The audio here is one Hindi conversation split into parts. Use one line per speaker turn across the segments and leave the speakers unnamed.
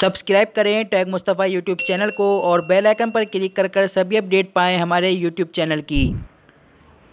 सब्सक्राइब करें टैग मुस्तफ़ा यूट्यूब चैनल को और बेल आइकन पर क्लिक कर कर सभी अपडेट पाएँ हमारे यूट्यूब चैनल की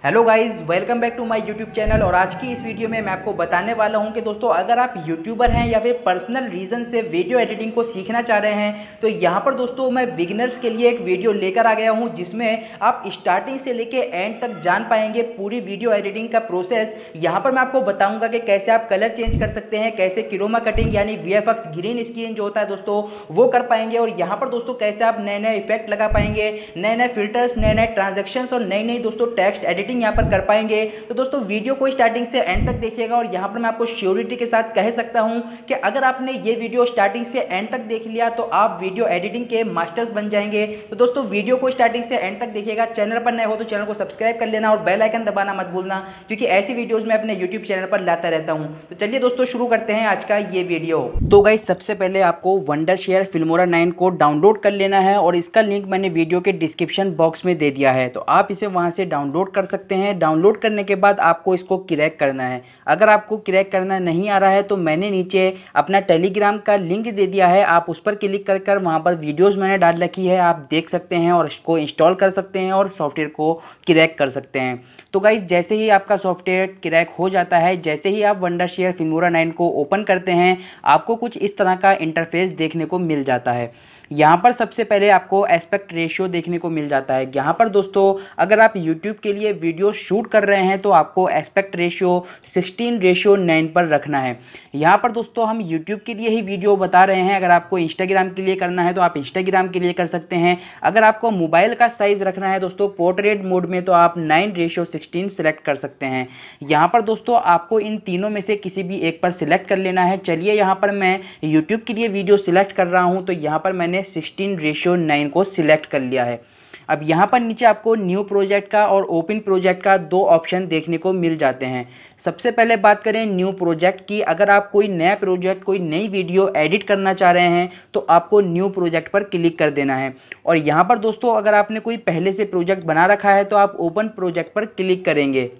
hello guys welcome back to my YouTube channel और आज की इस वीडियो में मैं आपको बताने वाला हूं कि दोस्तों अगर आप यूट्यूबर हैं या फिर पर्सनल रीजन से वीडियो एडिटिंग को सीखना चाह रहे हैं तो यहां पर दोस्तों मैं बिगिनर्स के लिए एक वीडियो लेकर आ गया हूं जिसमें आप स्टार्टिंग से लेकर एंड तक जान पाएंगे पूरी वीडियो एडिटिंग का प्रोसेस यहाँ पर मैं आपको बताऊँगा कि कैसे आप कलर चेंज कर सकते हैं कैसे किरोमा कटिंग यानी वी ग्रीन स्क्रीन जो होता है दोस्तों वो कर पाएंगे और यहाँ पर दोस्तों कैसे आप नए नए इफेक्ट लगा पाएंगे नए नए फिल्टर्स नए नए ट्रांजेक्शन्स और नई नई दोस्तों टेक्स्ट एडिटिंग सेटिंग यहाँ पर कर पाएंगे तो दोस्तों वीडियो को स्टार्टिंग से एंड तक देखिएगा और यहाँ पर मैं आपको श्योरिटी के साथ कह सकता हूँ कि अगर आपने ये वीडियो स्टार्टिंग से एंड तक देख लिया तो आप वीडियो एडिटिंग के मास्टर्स बन जाएंगे तो दोस्तों वीडियो को स्टार्टिंग से एंड तक देखिएगा चैनल पर नए हो तो चैनल को सब्सक्राइब कर लेना और बेल आइकन दबाना मत भूलना क्योंकि ऐसी वीडियोज़ में अपने यूट्यूब चैनल पर लाता रहता हूँ तो चलिए दोस्तों शुरू करते हैं आज का ये वीडियो तो गाई सबसे पहले आपको वंडर शेयर फिल्मोरा नाइन को डाउनलोड कर लेना है और इसका लिंक मैंने वीडियो के डिस्क्रिप्शन बॉक्स में दे दिया है तो आप इसे वहां से डाउनलोड कर सकते सकते हैं डाउनलोड करने के बाद आपको इसको क्रैक करना है अगर आपको क्रैक करना नहीं आ रहा है तो मैंने नीचे अपना टेलीग्राम का लिंक दे दिया है आप उस पर क्लिक कर कर वहाँ पर वीडियोज़ मैंने डाल रखी है आप देख सकते हैं और इसको इंस्टॉल कर सकते हैं और सॉफ्टवेयर को क्रैक कर सकते हैं तो गाइज जैसे ही आपका सॉफ्टवेयर क्रैक हो जाता है जैसे ही आप वंडर शेयर फिमोरा नाइन को ओपन करते हैं आपको कुछ इस तरह का इंटरफेस देखने को मिल जाता है यहाँ पर सबसे पहले आपको एस्पेक्ट रेशियो देखने को मिल जाता है यहाँ पर दोस्तों अगर आप यूट्यूब के लिए वीडियो शूट कर रहे हैं तो आपको aspect ratio sixteen ratio nine पर रखना है यहाँ पर दोस्तों हम यूट्यूब के लिए ही वीडियो बता रहे हैं अगर आपको इंस्टाग्राम के लिए करना है तो आप इंस्टाग्राम के लिए कर सकते हैं अगर आपको मोबाइल का साइज़ रखना है दोस्तों पोर्ट्रेट मोड में तो आप नाइन रेशियो सिक्सटीन सेलेक्ट कर सकते हैं यहाँ पर दोस्तों आपको इन तीनों में से किसी भी एक पर सिलेक्ट कर लेना है चलिए यहाँ पर मैं यूट्यूब के लिए वीडियो सिलेक्ट कर रहा हूँ तो यहाँ पर मैंने सिक्सटीन रेशियो नाइन को सिलेक्ट कर लिया है अब यहाँ पर नीचे आपको न्यू प्रोजेक्ट का और ओपन प्रोजेक्ट का दो ऑप्शन देखने को मिल जाते हैं सबसे पहले बात करें न्यू प्रोजेक्ट की अगर आप कोई नया प्रोजेक्ट कोई नई वीडियो एडिट करना चाह रहे हैं तो आपको न्यू प्रोजेक्ट पर क्लिक कर देना है और यहाँ पर दोस्तों अगर आपने कोई पहले से प्रोजेक्ट बना रखा है तो आप ओपन प्रोजेक्ट पर क्लिक करेंगे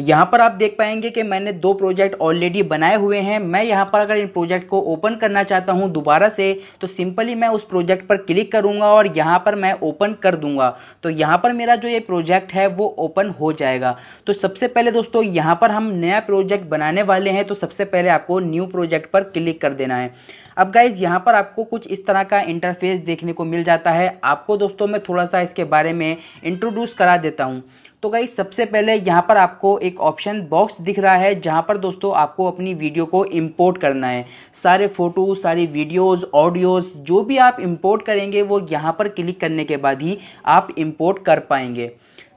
यहाँ पर आप देख पाएंगे कि मैंने दो प्रोजेक्ट ऑलरेडी बनाए हुए हैं मैं यहाँ पर अगर इन प्रोजेक्ट को ओपन करना चाहता हूँ दोबारा से तो सिंपली मैं उस प्रोजेक्ट पर क्लिक करूँगा और यहाँ पर मैं ओपन कर दूँगा तो यहाँ पर मेरा जो ये प्रोजेक्ट है वो ओपन हो जाएगा तो सबसे पहले दोस्तों यहाँ पर हम नया प्रोजेक्ट बनाने वाले हैं तो सबसे पहले आपको न्यू प्रोजेक्ट पर क्लिक कर देना है अब गाइज यहाँ पर आपको कुछ इस तरह का इंटरफेस देखने को मिल जाता है आपको दोस्तों मैं थोड़ा सा इसके बारे में इंट्रोड्यूस करा देता हूँ तो गाई सबसे पहले यहाँ पर आपको एक ऑप्शन बॉक्स दिख रहा है जहाँ पर दोस्तों आपको अपनी वीडियो को इम्पोर्ट करना है सारे फ़ोटो सारी वीडियोस ऑडियोस जो भी आप इम्पोर्ट करेंगे वो यहाँ पर क्लिक करने के बाद ही आप इम्पोर्ट कर पाएंगे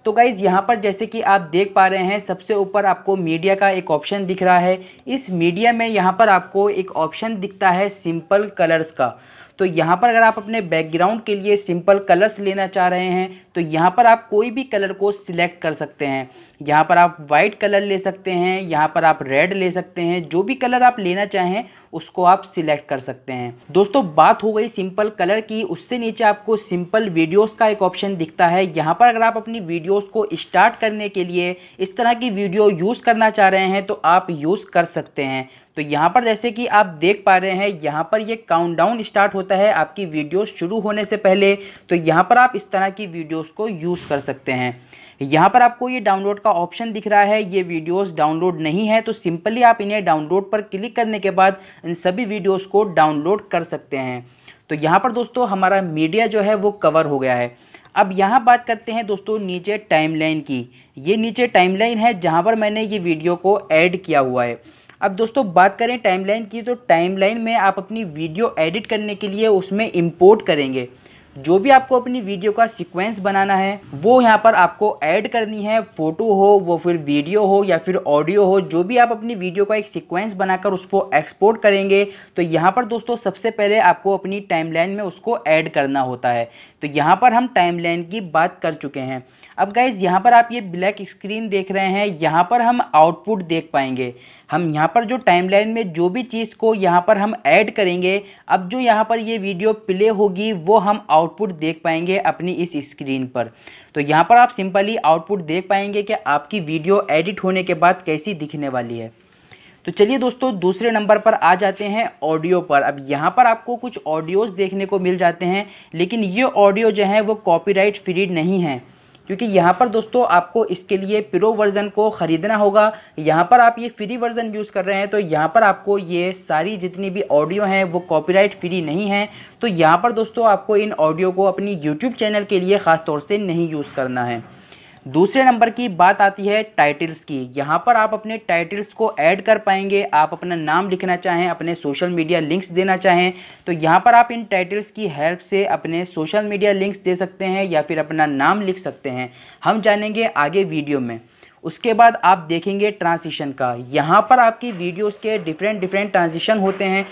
तो गाइज़ यहाँ पर जैसे कि आप देख पा रहे हैं सबसे ऊपर आपको मीडिया का एक ऑप्शन दिख रहा है इस मीडिया में यहाँ पर आपको एक ऑप्शन दिखता है सिंपल कलर्स का तो यहाँ पर अगर आप अपने बैकग्राउंड के लिए सिंपल कलर्स लेना चाह रहे हैं तो यहाँ पर आप कोई भी कलर को सिलेक्ट कर सकते हैं यहाँ पर आप वाइट कलर ले सकते हैं यहाँ पर आप रेड ले सकते हैं जो भी कलर आप लेना चाहें उसको आप सिलेक्ट कर सकते हैं दोस्तों बात हो गई सिंपल कलर की उससे नीचे आपको सिंपल वीडियोस का एक ऑप्शन दिखता है यहाँ पर अगर आप अपनी वीडियोस को स्टार्ट करने के लिए इस तरह की वीडियो यूज़ करना चाह रहे हैं तो आप यूज़ कर सकते हैं तो यहाँ पर जैसे कि आप देख पा रहे हैं यहाँ पर ये काउंटडाउन स्टार्ट होता है आपकी वीडियो शुरू होने से पहले तो यहाँ पर आप इस तरह की वीडियोस को यूज़ कर सकते हैं यहाँ पर आपको ये डाउनलोड का ऑप्शन दिख रहा है ये वीडियोस डाउनलोड नहीं है तो सिंपली आप इन्हें डाउनलोड पर क्लिक करने के बाद इन सभी वीडियोस को डाउनलोड कर सकते हैं तो यहाँ पर दोस्तों हमारा मीडिया जो है वो कवर हो गया है अब यहाँ बात करते हैं दोस्तों नीचे टाइमलाइन की ये नीचे टाइमलाइन है जहाँ पर मैंने ये वीडियो को ऐड किया हुआ है अब दोस्तों बात करें टाइमलाइन की तो टाइमलाइन में आप अपनी वीडियो एडिट करने के लिए उसमें इंपोर्ट करेंगे जो भी आपको अपनी वीडियो का सीक्वेंस बनाना है वो यहाँ पर आपको ऐड करनी है फोटो हो वो फिर वीडियो हो या फिर ऑडियो हो जो भी आप अपनी वीडियो का एक सीक्वेंस बनाकर उसको एक्सपोर्ट करेंगे तो यहाँ पर दोस्तों सबसे पहले आपको अपनी टाइमलाइन में उसको ऐड करना होता है तो यहाँ पर हम टाइमलाइन की बात कर चुके हैं अब गाइज यहाँ पर आप ये ब्लैक स्क्रीन देख रहे हैं यहाँ पर हम आउटपुट देख पाएंगे हम यहाँ पर जो टाइमलाइन में जो भी चीज़ को यहाँ पर हम ऐड करेंगे अब जो यहाँ पर ये वीडियो प्ले होगी वो हम आउटपुट देख पाएंगे अपनी इस स्क्रीन पर तो यहाँ पर आप सिंपली आउटपुट देख पाएंगे कि आपकी वीडियो एडिट होने के बाद कैसी दिखने वाली है तो चलिए दोस्तों दूसरे नंबर पर आ जाते हैं ऑडियो पर अब यहाँ पर आपको कुछ ऑडियोज़ देखने को मिल जाते हैं लेकिन ये ऑडियो जो है वो कॉपीराइट फ्री नहीं है क्योंकि यहाँ पर दोस्तों आपको इसके लिए प्रो वर्ज़न को ख़रीदना होगा यहाँ पर आप ये फ्री वर्ज़न यूज़ कर रहे हैं तो यहाँ पर आपको ये सारी जितनी भी ऑडियो हैं वो कॉपीराइट फ्री नहीं है तो यहाँ पर दोस्तों आपको इन ऑडियो को अपनी यूट्यूब चैनल के लिए ख़ास तौर से नहीं यूज़ करना है दूसरे नंबर की बात आती है टाइटल्स की यहाँ पर आप अपने टाइटल्स को ऐड कर पाएंगे आप अपना नाम लिखना चाहें अपने सोशल मीडिया लिंक्स देना चाहें तो यहाँ पर आप इन टाइटल्स की हेल्प से अपने सोशल मीडिया लिंक्स दे सकते हैं या फिर अपना नाम लिख सकते हैं हम जानेंगे आगे वीडियो में उसके बाद आप देखेंगे ट्रांजिशन का यहाँ पर आपकी वीडियोस के डिफरेंट डिफरेंट ट्रांजिशन होते हैं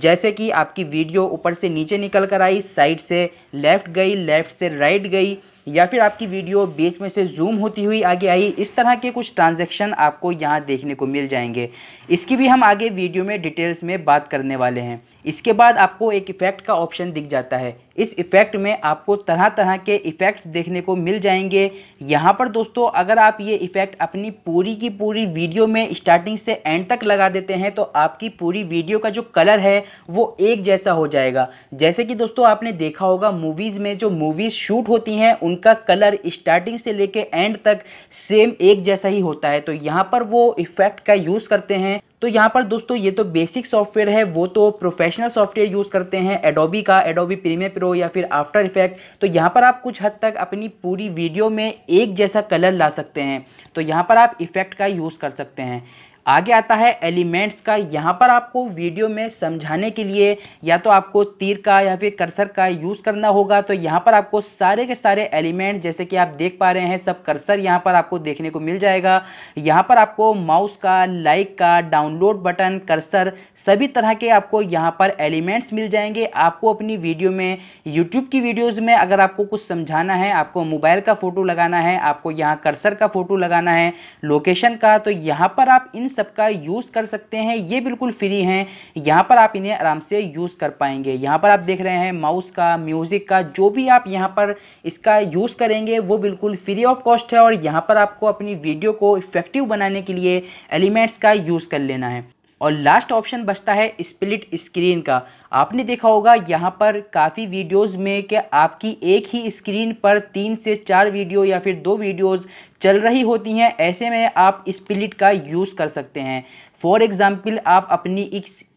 जैसे कि आपकी वीडियो ऊपर से नीचे निकल कर आई साइड से लेफ़्ट गई लेफ़्ट से राइट गई या फिर आपकी वीडियो बीच में से जूम होती हुई आगे आई इस तरह के कुछ ट्रांजेक्शन आपको यहाँ देखने को मिल जाएंगे इसकी भी हम आगे वीडियो में डिटेल्स में बात करने वाले हैं इसके बाद आपको एक इफ़ेक्ट का ऑप्शन दिख जाता है इस इफ़ेक्ट में आपको तरह तरह के इफ़ेक्ट्स देखने को मिल जाएंगे यहाँ पर दोस्तों अगर आप ये इफ़ेक्ट अपनी पूरी की पूरी वीडियो में स्टार्टिंग से एंड तक लगा देते हैं तो आपकी पूरी वीडियो का जो कलर है वो एक जैसा हो जाएगा जैसे कि दोस्तों आपने देखा होगा मूवीज़ में जो मूवीज़ शूट होती हैं उनका कलर स्टार्टिंग से लेके एंड तक सेम एक जैसा ही होता है तो यहाँ पर वो इफ़ेक्ट का यूज़ करते हैं तो यहाँ पर दोस्तों ये तो बेसिक सॉफ्टवेयर है वो तो प्रोफेशनल सॉफ्टवेयर यूज़ करते हैं एडोबी का एडोबी प्रीमियर प्रो या फिर आफ्टर इफेक्ट तो यहाँ पर आप कुछ हद तक अपनी पूरी वीडियो में एक जैसा कलर ला सकते हैं तो यहाँ पर आप इफेक्ट का यूज़ कर सकते हैं आगे आता है एलिमेंट्स का यहाँ पर आपको वीडियो में समझाने के लिए या तो आपको तीर का या फिर कर्सर का यूज़ करना होगा तो यहाँ पर आपको सारे के सारे एलिमेंट जैसे कि आप देख पा रहे हैं सब कर्सर यहाँ पर आपको देखने को मिल जाएगा यहाँ पर आपको माउस का लाइक का डाउनलोड बटन कर्सर सभी तरह के आपको यहाँ पर एलिमेंट्स मिल जाएंगे आपको अपनी वीडियो में यूट्यूब की वीडियोज़ में अगर आपको कुछ समझाना है आपको मोबाइल का फ़ोटो लगाना है आपको यहाँ कर्सर का फ़ोटो लगाना है लोकेशन का तो यहाँ पर आप इन सबका यूज़ कर सकते हैं ये बिल्कुल फ्री हैं यहाँ पर आप इन्हें आराम से यूज़ कर पाएंगे यहाँ पर आप देख रहे हैं माउस का म्यूज़िक का जो भी आप यहाँ पर इसका यूज़ करेंगे वो बिल्कुल फ्री ऑफ कॉस्ट है और यहाँ पर आपको अपनी वीडियो को इफेक्टिव बनाने के लिए एलिमेंट्स का यूज़ कर लेना है और लास्ट ऑप्शन बचता है स्प्लिट स्क्रीन का आपने देखा होगा यहाँ पर काफ़ी वीडियोस में कि आपकी एक ही स्क्रीन पर तीन से चार वीडियो या फिर दो वीडियोस चल रही होती हैं ऐसे में आप स्प्लिट का यूज़ कर सकते हैं फॉर एग्ज़ाम्पल आप अपनी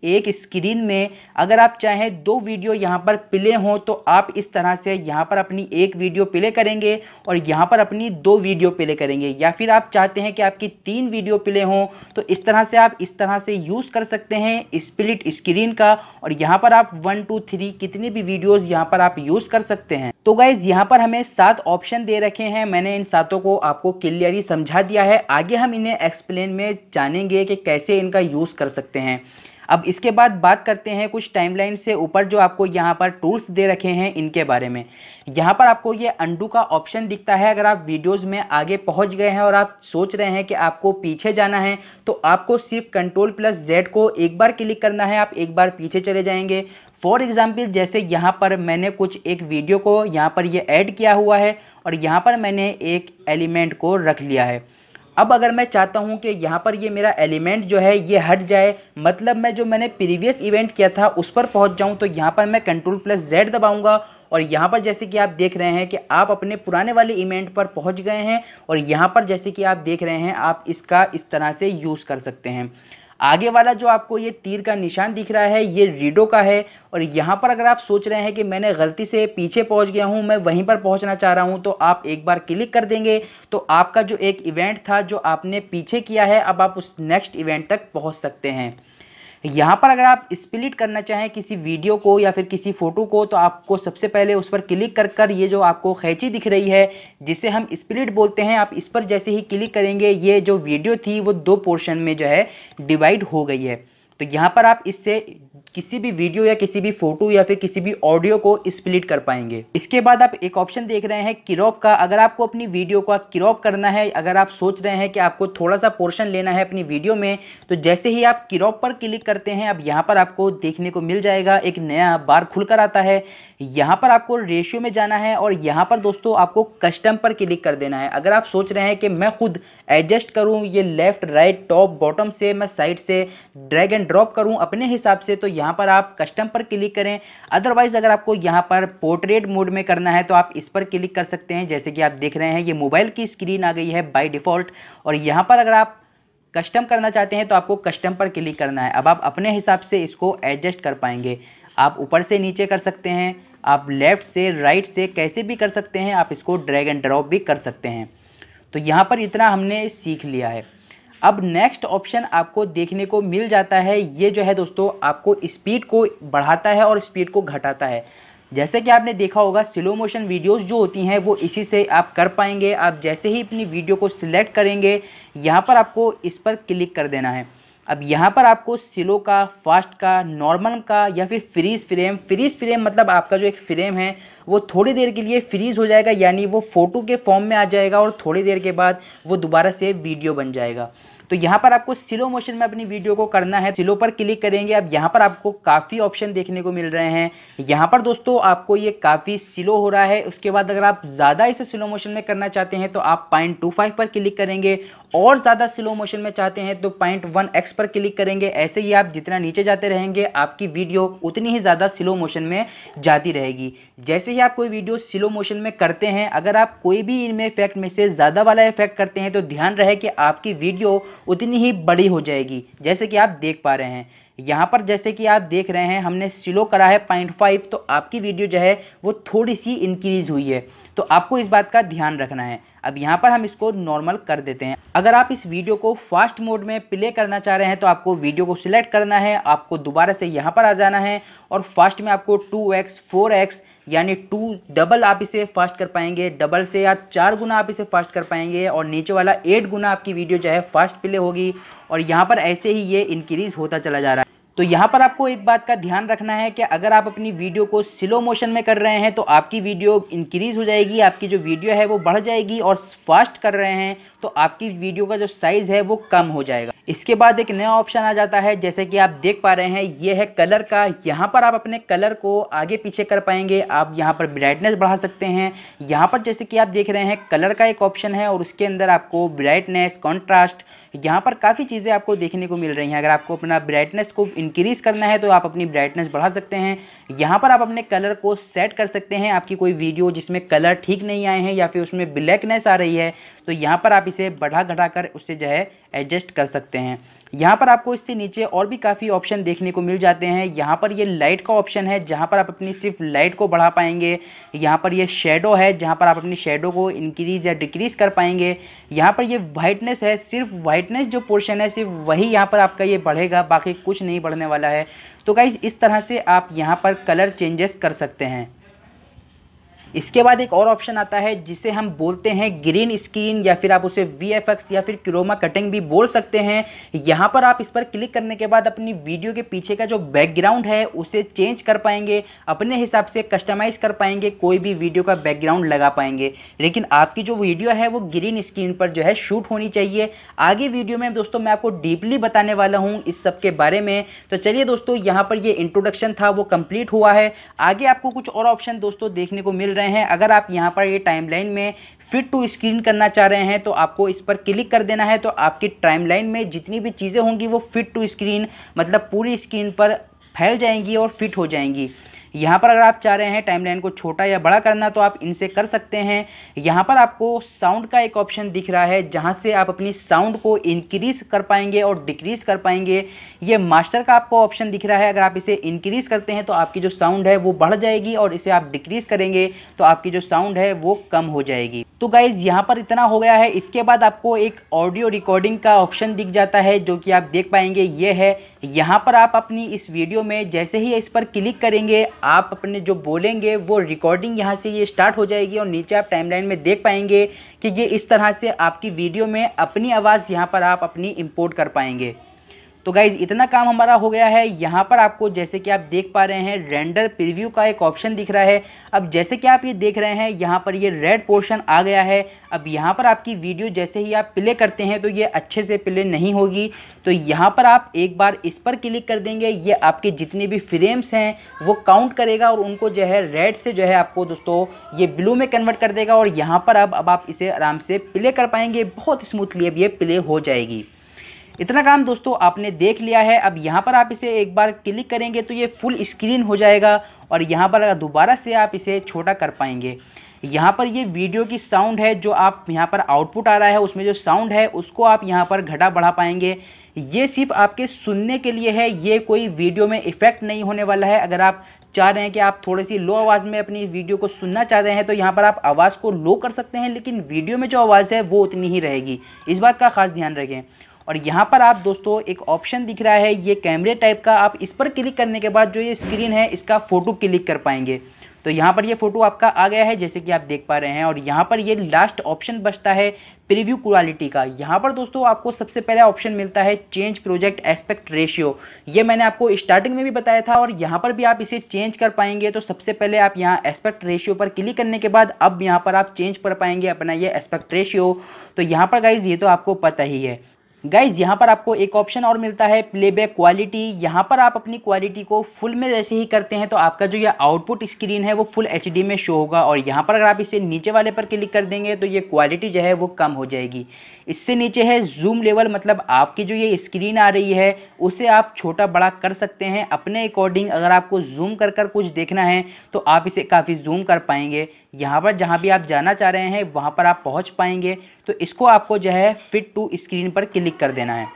एक स्क्रीन में अगर आप चाहें दो वीडियो यहाँ पर प्ले हों तो आप इस तरह से यहाँ पर अपनी एक वीडियो प्ले करेंगे और यहाँ पर अपनी दो वीडियो प्ले करेंगे या फिर आप चाहते हैं कि आपकी तीन वीडियो प्ले हों तो इस तरह से आप इस तरह से यूज़ कर सकते हैं स्प्लिट स्क्रीन का और यहाँ पर आप वन टू थ्री कितनी भी वीडियोज़ यहाँ पर आप यूज़ कर सकते हैं तो गाइज यहाँ पर हमें सात ऑप्शन दे रखे हैं मैंने इन सातों को आपको क्लियरली समझा दिया है आगे हम इन्हें एक्सप्लेन में जानेंगे कि कैसे इनका यूज़ कर सकते हैं अब इसके बाद बात करते हैं कुछ टाइमलाइन से ऊपर जो आपको यहाँ पर टूल्स दे रखे हैं इनके बारे में यहाँ पर आपको ये अंडू का ऑप्शन दिखता है अगर आप वीडियोस में आगे पहुँच गए हैं और आप सोच रहे हैं कि आपको पीछे जाना है तो आपको सिर्फ कंट्रोल प्लस जेड को एक बार क्लिक करना है आप एक बार पीछे चले जाएँगे फॉर एग्ज़ाम्पल जैसे यहाँ पर मैंने कुछ एक वीडियो को यहाँ पर ये यह ऐड किया हुआ है और यहाँ पर मैंने एक एलिमेंट को रख लिया है अब अगर मैं चाहता हूँ कि यहाँ पर ये मेरा एलिमेंट जो है ये हट जाए मतलब मैं जो मैंने प्रीवियस इवेंट किया था उस पर पहुँच जाऊँ तो यहाँ पर मैं कंट्रोल प्लस जेड दबाऊँगा और यहाँ पर जैसे कि आप देख रहे हैं कि आप अपने पुराने वाले इवेंट पर पहुँच गए हैं और यहाँ पर जैसे कि आप देख रहे हैं आप इसका इस तरह से यूज़ कर सकते हैं आगे वाला जो आपको ये तीर का निशान दिख रहा है ये रीडो का है और यहाँ पर अगर आप सोच रहे हैं कि मैंने गलती से पीछे पहुँच गया हूँ मैं वहीं पर पहुँचना चाह रहा हूँ तो आप एक बार क्लिक कर देंगे तो आपका जो एक इवेंट था जो आपने पीछे किया है अब आप उस नेक्स्ट इवेंट तक पहुँच सकते हैं तो यहाँ पर अगर आप स्प्लिट करना चाहें किसी वीडियो को या फिर किसी फ़ोटो को तो आपको सबसे पहले उस पर क्लिक कर कर ये जो आपको खैची दिख रही है जिसे हम स्प्लिट बोलते हैं आप इस पर जैसे ही क्लिक करेंगे ये जो वीडियो थी वो दो पोर्शन में जो है डिवाइड हो गई है तो यहाँ पर आप इससे किसी भी वीडियो या किसी भी फोटो या फिर किसी भी ऑडियो को स्प्लिट कर पाएंगे इसके बाद आप एक ऑप्शन देख रहे हैं किरॉप का अगर आपको अपनी वीडियो का किरॉप करना है अगर आप सोच रहे हैं कि आपको थोड़ा सा पोर्शन लेना है अपनी वीडियो में तो जैसे ही आप किरॉप पर क्लिक करते हैं अब यहाँ पर आपको देखने को मिल जाएगा एक नया बार खुलकर आता है यहाँ पर आपको रेशियो में जाना है और यहाँ पर दोस्तों आपको कस्टम पर क्लिक कर देना है अगर आप सोच रहे हैं कि मैं खुद एडजस्ट करूँ ये लेफ्ट राइट टॉप बॉटम से मैं साइड से ड्रैग एंड ड्रॉप करूँ अपने हिसाब से तो यहाँ पर आप कस्टम पर क्लिक करें अदरवाइज़ अगर आपको यहाँ पर पोर्ट्रेट मोड में करना है तो आप इस पर क्लिक कर सकते हैं जैसे कि आप देख रहे हैं ये मोबाइल की स्क्रीन आ गई है बाई डिफ़ॉल्ट और यहाँ पर अगर आप कस्टम करना चाहते हैं तो आपको कस्टम पर क्लिक करना है अब आप अपने हिसाब से इसको एडजस्ट कर पाएंगे आप ऊपर से नीचे कर सकते हैं आप लेफ़्ट से राइट से कैसे भी कर सकते हैं आप इसको ड्रैग एंड ड्रॉप भी कर सकते हैं तो यहाँ पर इतना हमने सीख लिया है अब नेक्स्ट ऑप्शन आपको देखने को मिल जाता है ये जो है दोस्तों आपको स्पीड को बढ़ाता है और स्पीड को घटाता है जैसे कि आपने देखा होगा स्लो मोशन वीडियोस जो होती हैं वो इसी से आप कर पाएंगे आप जैसे ही अपनी वीडियो को सिलेक्ट करेंगे यहाँ पर आपको इस पर क्लिक कर देना है अब यहाँ पर आपको स्लो का फास्ट का नॉर्मल का या फिर फ्रीज फ्रेम फ्रीज फ्रेम मतलब आपका जो एक फ्रेम है वो थोड़ी देर के लिए फ्रीज हो जाएगा यानी वो फ़ोटो के फॉर्म में आ जाएगा और थोड़ी देर के बाद वो दोबारा से वीडियो बन जाएगा तो यहाँ पर आपको स्लो मोशन में अपनी वीडियो को करना है स्लो पर क्लिक करेंगे अब यहाँ पर आपको काफ़ी ऑप्शन देखने को मिल रहे हैं यहाँ पर दोस्तों आपको ये काफ़ी स्लो हो रहा है उसके बाद अगर आप ज़्यादा इसे स्लो मोशन में करना चाहते हैं तो आप पॉइंट टू फाइव पर क्लिक करेंगे और ज़्यादा स्लो मोशन में चाहते हैं तो पॉइंट वन एक्स पर क्लिक करेंगे ऐसे ही आप जितना नीचे जाते रहेंगे आपकी वीडियो उतनी ही ज़्यादा स्लो मोशन में जाती रहेगी जैसे ही आप कोई वीडियो स्लो मोशन में करते हैं अगर आप कोई भी इनमें इफेक्ट में से ज़्यादा वाला इफेक्ट करते हैं तो ध्यान रहे कि आपकी वीडियो उतनी ही बड़ी हो जाएगी जैसे कि आप देख पा रहे हैं यहाँ पर जैसे कि आप देख रहे हैं हमने स्लो करा है पॉइंट फाइव तो आपकी वीडियो जो है वो थोड़ी सी इंक्रीज़ हुई है तो आपको इस बात का ध्यान रखना है अब यहाँ पर हम इसको नॉर्मल कर देते हैं अगर आप इस वीडियो को फास्ट मोड में प्ले करना चाह रहे हैं तो आपको वीडियो को सिलेक्ट करना है आपको दोबारा से यहाँ पर आ जाना है और फास्ट में आपको टू एक्स फोर एक्स यानी टू डबल आप इसे फास्ट कर पाएंगे डबल से या चार गुना आप इसे फास्ट कर पाएंगे और नीचे वाला एट गुना आपकी वीडियो जो है फास्ट प्ले होगी और यहाँ पर ऐसे ही ये इंक्रीज़ होता चला जा रहा है तो यहाँ पर आपको एक बात का ध्यान रखना है कि अगर आप अपनी वीडियो को स्लो मोशन में कर रहे हैं तो आपकी वीडियो इंक्रीज़ हो जाएगी आपकी जो वीडियो है वो बढ़ जाएगी और फास्ट कर रहे हैं तो आपकी वीडियो का जो साइज़ है वो कम हो जाएगा इसके बाद एक नया ऑप्शन आ जाता है जैसे कि आप देख पा रहे हैं ये है कलर का यहाँ पर आप अपने कलर को आगे पीछे कर पाएंगे आप यहाँ पर ब्राइटनेस बढ़ा सकते हैं यहाँ पर जैसे कि आप देख रहे हैं कलर का एक ऑप्शन है और उसके अंदर आपको ब्राइटनेस कॉन्ट्रास्ट यहाँ पर काफ़ी चीज़ें आपको देखने को मिल रही हैं अगर आपको अपना ब्राइटनेस को इंक्रीज़ करना है तो आप अपनी ब्राइटनेस बढ़ा सकते हैं यहाँ पर आप अपने कलर को सेट कर सकते हैं आपकी कोई वीडियो जिसमें कलर ठीक नहीं आए हैं या फिर उसमें ब्लैकनेस आ रही है तो यहाँ पर आप इसे बढ़ा घटा कर उससे जो है एडजस्ट कर सकते हैं यहाँ पर आपको इससे नीचे और भी काफ़ी ऑप्शन देखने को मिल जाते हैं यहाँ पर ये लाइट का ऑप्शन है जहाँ पर आप अपनी सिर्फ लाइट को बढ़ा पाएंगे यहाँ पर ये शेडो है जहाँ पर आप अपनी शेडो को इंक्रीज़ या डिक्रीज़ कर पाएंगे यहाँ पर ये वाइटनेस है सिर्फ वाइटनेस जो पोर्शन है सिर्फ वही यहाँ पर आपका ये बढ़ेगा बाकी कुछ नहीं बढ़ने वाला है तो गाइज़ इस तरह से आप यहाँ पर कलर चेंजेस कर सकते हैं इसके बाद एक और ऑप्शन आता है जिसे हम बोलते हैं ग्रीन स्क्रीन या फिर आप उसे वी या फिर क्रोमा कटिंग भी बोल सकते हैं यहाँ पर आप इस पर क्लिक करने के बाद अपनी वीडियो के पीछे का जो बैकग्राउंड है उसे चेंज कर पाएंगे अपने हिसाब से कस्टमाइज़ कर पाएंगे कोई भी वीडियो का बैकग्राउंड लगा पाएंगे लेकिन आपकी जो वीडियो है वो ग्रीन स्क्रीन पर जो है शूट होनी चाहिए आगे वीडियो में दोस्तों मैं आपको डीपली बताने वाला हूँ इस सब के बारे में तो चलिए दोस्तों यहाँ पर ये इंट्रोडक्शन था वो कम्प्लीट हुआ है आगे आपको कुछ और ऑप्शन दोस्तों देखने को मिल रहे हैं रहे हैं अगर आप यहाँ पर ये टाइमलाइन में फिट टू स्क्रीन करना चाह रहे हैं तो आपको इस पर क्लिक कर देना है तो आपकी टाइमलाइन में जितनी भी चीज़ें होंगी वो फिट टू स्क्रीन मतलब पूरी स्क्रीन पर फैल जाएंगी और फिट हो जाएंगी यहाँ पर अगर आप चाह रहे हैं टाइमलाइन को छोटा या बड़ा करना तो आप इनसे कर सकते हैं यहाँ पर आपको साउंड का एक ऑप्शन दिख रहा है जहाँ से आप अपनी साउंड को इंक्रीज़ कर पाएंगे और डिक्रीज़ कर पाएंगे ये मास्टर का आपको ऑप्शन दिख रहा है अगर आप इसे इंक्रीज़ करते हैं तो आपकी जो साउंड है वो बढ़ जाएगी और इसे आप डिक्रीज़ करेंगे तो आपकी जो साउंड है वो कम हो जाएगी तो गाइज़ यहाँ पर इतना हो गया है इसके बाद आपको एक ऑडियो रिकॉर्डिंग का ऑप्शन दिख जाता है जो कि आप देख पाएंगे ये है यहाँ पर आप अपनी इस वीडियो में जैसे ही इस पर क्लिक करेंगे आप अपने जो बोलेंगे वो रिकॉर्डिंग यहाँ से ये स्टार्ट हो जाएगी और नीचे आप टाइमलाइन में देख पाएंगे कि ये इस तरह से आपकी वीडियो में अपनी आवाज़ यहाँ पर आप अपनी इम्पोर्ट कर पाएंगे तो गाइज इतना काम हमारा हो गया है यहाँ पर आपको जैसे कि आप देख पा रहे हैं रेंडर प्रिव्यू का एक ऑप्शन दिख रहा है अब जैसे कि आप ये देख रहे हैं यहाँ पर ये रेड पोर्शन आ गया है अब यहाँ पर आपकी वीडियो जैसे ही आप प्ले करते हैं तो ये अच्छे से प्ले नहीं होगी तो यहाँ पर आप एक बार इस पर क्लिक कर देंगे ये आपके जितने भी फ्रेम्स हैं वो काउंट करेगा और उनको जो है रेड से जो है आपको दोस्तों ये ब्लू में कन्वर्ट कर देगा और यहाँ पर अब अब आप इसे आराम से प्ले कर पाएंगे बहुत स्मूथली अब ये प्ले हो जाएगी इतना काम दोस्तों आपने देख लिया है अब यहाँ पर आप इसे एक बार क्लिक करेंगे तो ये फुल स्क्रीन हो जाएगा और यहाँ पर दोबारा से आप इसे छोटा कर पाएंगे यहाँ पर ये वीडियो की साउंड है जो आप यहाँ पर आउटपुट आ रहा है उसमें जो साउंड है उसको आप यहाँ पर घटा बढ़ा पाएंगे ये सिर्फ आपके सुनने के लिए है ये कोई वीडियो में इफ़ेक्ट नहीं होने वाला है अगर आप चाह रहे हैं कि आप थोड़ी सी लो आवाज़ में अपनी वीडियो को सुनना चाह रहे हैं तो यहाँ पर आप आवाज़ को लो कर सकते हैं लेकिन वीडियो में जो आवाज़ है वो उतनी ही रहेगी इस बात का खास ध्यान रखें और यहाँ पर आप दोस्तों एक ऑप्शन दिख रहा है ये कैमरे टाइप का आप इस पर क्लिक करने के बाद जो ये स्क्रीन है इसका फ़ोटो क्लिक कर पाएंगे तो यहाँ पर ये फ़ोटो आपका आ गया है जैसे कि आप देख पा रहे हैं और यहाँ पर ये लास्ट ऑप्शन बचता है प्रीव्यू क्वालिटी का यहाँ पर दोस्तों आपको सबसे पहला ऑप्शन मिलता है चेंज प्रोजेक्ट एस्पेक्ट रेशियो ये मैंने आपको स्टार्टिंग में भी बताया था और यहाँ पर भी आप इसे चेंज कर पाएंगे तो सबसे पहले आप यहाँ एस्पेक्ट रेशियो पर क्लिक करने के बाद अब यहाँ पर आप चेंज कर पाएंगे अपना ये एस्पेक्ट रेशियो तो यहाँ पर गाइज ये तो आपको पता ही है गाइज यहाँ पर आपको एक ऑप्शन और मिलता है प्लेबैक क्वालिटी यहाँ पर आप अपनी क्वालिटी को फुल में जैसे ही करते हैं तो आपका जो ये आउटपुट स्क्रीन है वो फुल एच में शो होगा और यहाँ पर अगर आप इसे नीचे वाले पर क्लिक कर देंगे तो ये क्वालिटी जो है वो कम हो जाएगी इससे नीचे है जूम लेवल मतलब आपकी जो ये स्क्रीन आ रही है उसे आप छोटा बड़ा कर सकते हैं अपने अकॉर्डिंग अगर आपको जूम कर कर कुछ देखना है तो आप इसे काफ़ी जूम कर पाएंगे यहाँ पर जहाँ भी आप जाना चाह रहे हैं वहाँ पर आप पहुँच पाएंगे तो इसको आपको जो है फिट टू स्क्रीन पर क्लिक कर देना है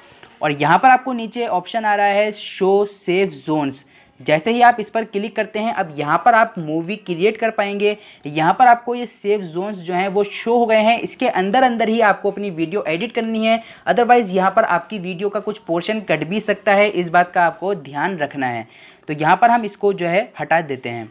और यहाँ पर आपको नीचे ऑप्शन आ रहा है शो सेफ जोन्स जैसे ही आप इस पर क्लिक करते हैं अब यहाँ पर आप मूवी क्रिएट कर पाएंगे यहाँ पर आपको ये सेफ जोन्स जो हैं वो शो हो गए हैं इसके अंदर अंदर ही आपको अपनी वीडियो एडिट करनी है अदरवाइज़ यहाँ पर आपकी वीडियो का कुछ पोर्शन कट भी सकता है इस बात का आपको ध्यान रखना है तो यहाँ पर हम इसको जो है हटा देते हैं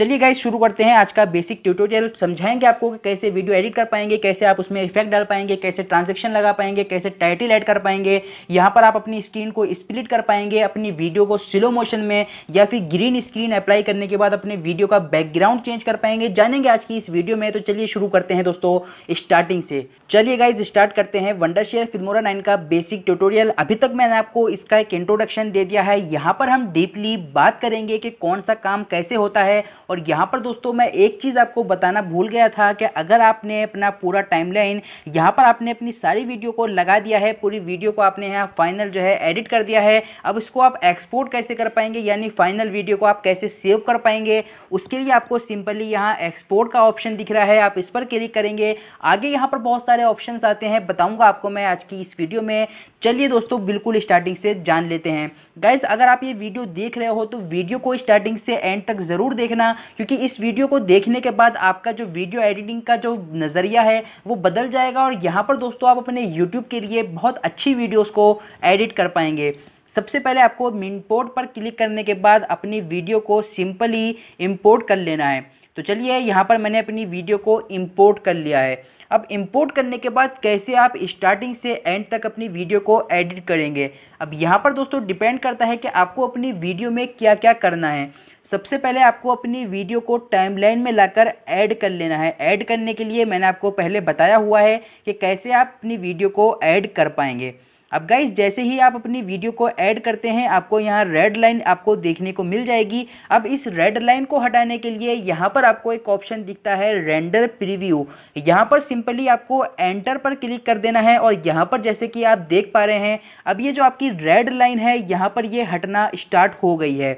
चलिए गाइज शुरू करते हैं आज का बेसिक ट्यूटोरियल समझाएंगे आपको कि कैसे वीडियो एडिट कर पाएंगे कैसे आप उसमें इफेक्ट डाल पाएंगे कैसे ट्रांजेक्शन लगा पाएंगे कैसे टाइटल ऐड कर पाएंगे यहाँ पर आप अपनी स्क्रीन को स्प्लिट कर पाएंगे अपनी वीडियो को स्लो मोशन में या फिर ग्रीन स्क्रीन अप्लाई करने के बाद अपने वीडियो का बैकग्राउंड चेंज कर पाएंगे जानेंगे आज की इस वीडियो में तो चलिए शुरू करते हैं दोस्तों स्टार्टिंग से चलिए गाइज स्टार्ट करते हैं वंडर शेयर फिल्मोरा नाइन का बेसिक ट्यूटोरियल अभी तक मैंने आपको इसका एक इंट्रोडक्शन दे दिया है यहाँ पर हम डीपली बात करेंगे कि कौन सा काम कैसे होता है और यहाँ पर दोस्तों मैं एक चीज़ आपको बताना भूल गया था कि अगर आपने अपना पूरा टाइम लाइन यहाँ पर आपने अपनी सारी वीडियो को लगा दिया है पूरी वीडियो को आपने यहाँ फाइनल जो है एडिट कर दिया है अब इसको आप एक्सपोर्ट कैसे कर पाएंगे यानी फाइनल वीडियो को आप कैसे सेव कर पाएंगे उसके लिए आपको सिंपली यहाँ एक्सपोर्ट का ऑप्शन दिख रहा है आप इस पर क्लिक करेंगे आगे यहाँ पर बहुत सारे ऑप्शन आते हैं बताऊँगा आपको मैं आज की इस वीडियो में चलिए दोस्तों बिल्कुल स्टार्टिंग से जान लेते हैं गाइज अगर आप ये वीडियो देख रहे हो तो वीडियो को स्टार्टिंग से एंड तक ज़रूर देखना क्योंकि इस वीडियो को देखने के बाद आपका जो वीडियो एडिटिंग का जो नज़रिया है वो बदल जाएगा और यहाँ पर दोस्तों आप अपने यूट्यूब के लिए बहुत अच्छी वीडियोज़ को एडिट कर पाएंगे सबसे पहले आपको इम्पोर्ट पर क्लिक करने के बाद अपनी वीडियो को सिंपली इम्पोर्ट कर लेना है तो चलिए यहाँ पर मैंने अपनी वीडियो को इम्पोर्ट कर लिया है अब इंपोर्ट करने के बाद कैसे आप स्टार्टिंग से एंड तक अपनी वीडियो को एडिट करेंगे अब यहाँ पर दोस्तों डिपेंड करता है कि आपको अपनी वीडियो में क्या क्या करना है सबसे पहले आपको अपनी वीडियो को टाइमलाइन में लाकर ऐड कर लेना है ऐड करने के लिए मैंने आपको पहले बताया हुआ है कि कैसे आप अपनी वीडियो को ऐड कर पाएंगे अब गाइज जैसे ही आप अपनी वीडियो को ऐड करते हैं आपको यहाँ रेड लाइन आपको देखने को मिल जाएगी अब इस रेड लाइन को हटाने के लिए यहाँ पर आपको एक ऑप्शन दिखता है रेंडर प्रीव्यू यहाँ पर सिंपली आपको एंटर पर क्लिक कर देना है और यहाँ पर जैसे कि आप देख पा रहे हैं अब ये जो आपकी रेड लाइन है यहाँ पर ये हटना स्टार्ट हो गई है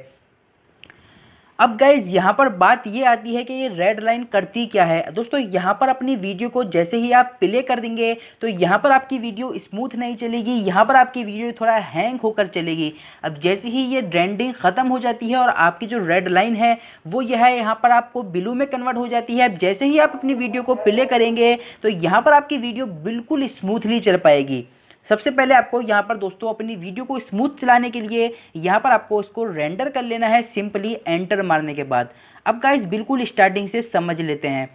अब गाइज यहाँ पर बात ये आती है कि ये रेड लाइन करती क्या है दोस्तों यहाँ पर अपनी वीडियो को जैसे ही आप प्ले कर देंगे तो यहाँ पर आपकी वीडियो स्मूथ नहीं चलेगी यहाँ पर आपकी वीडियो थोड़ा हैंग होकर चलेगी अब जैसे ही ये ड्रेंडिंग ख़त्म हो जाती है और आपकी जो रेड लाइन है वो यह है यहाँ पर आपको ब्लू में कन्वर्ट हो जाती है अब जैसे ही आप अपनी वीडियो को प्ले करेंगे तो यहाँ पर आपकी वीडियो बिल्कुल स्मूथली चल पाएगी सबसे पहले आपको यहाँ पर दोस्तों अपनी वीडियो को स्मूथ चलाने के लिए यहाँ पर आपको इसको रेंडर कर लेना है सिंपली एंटर मारने के बाद अब गाइस बिल्कुल स्टार्टिंग से समझ लेते हैं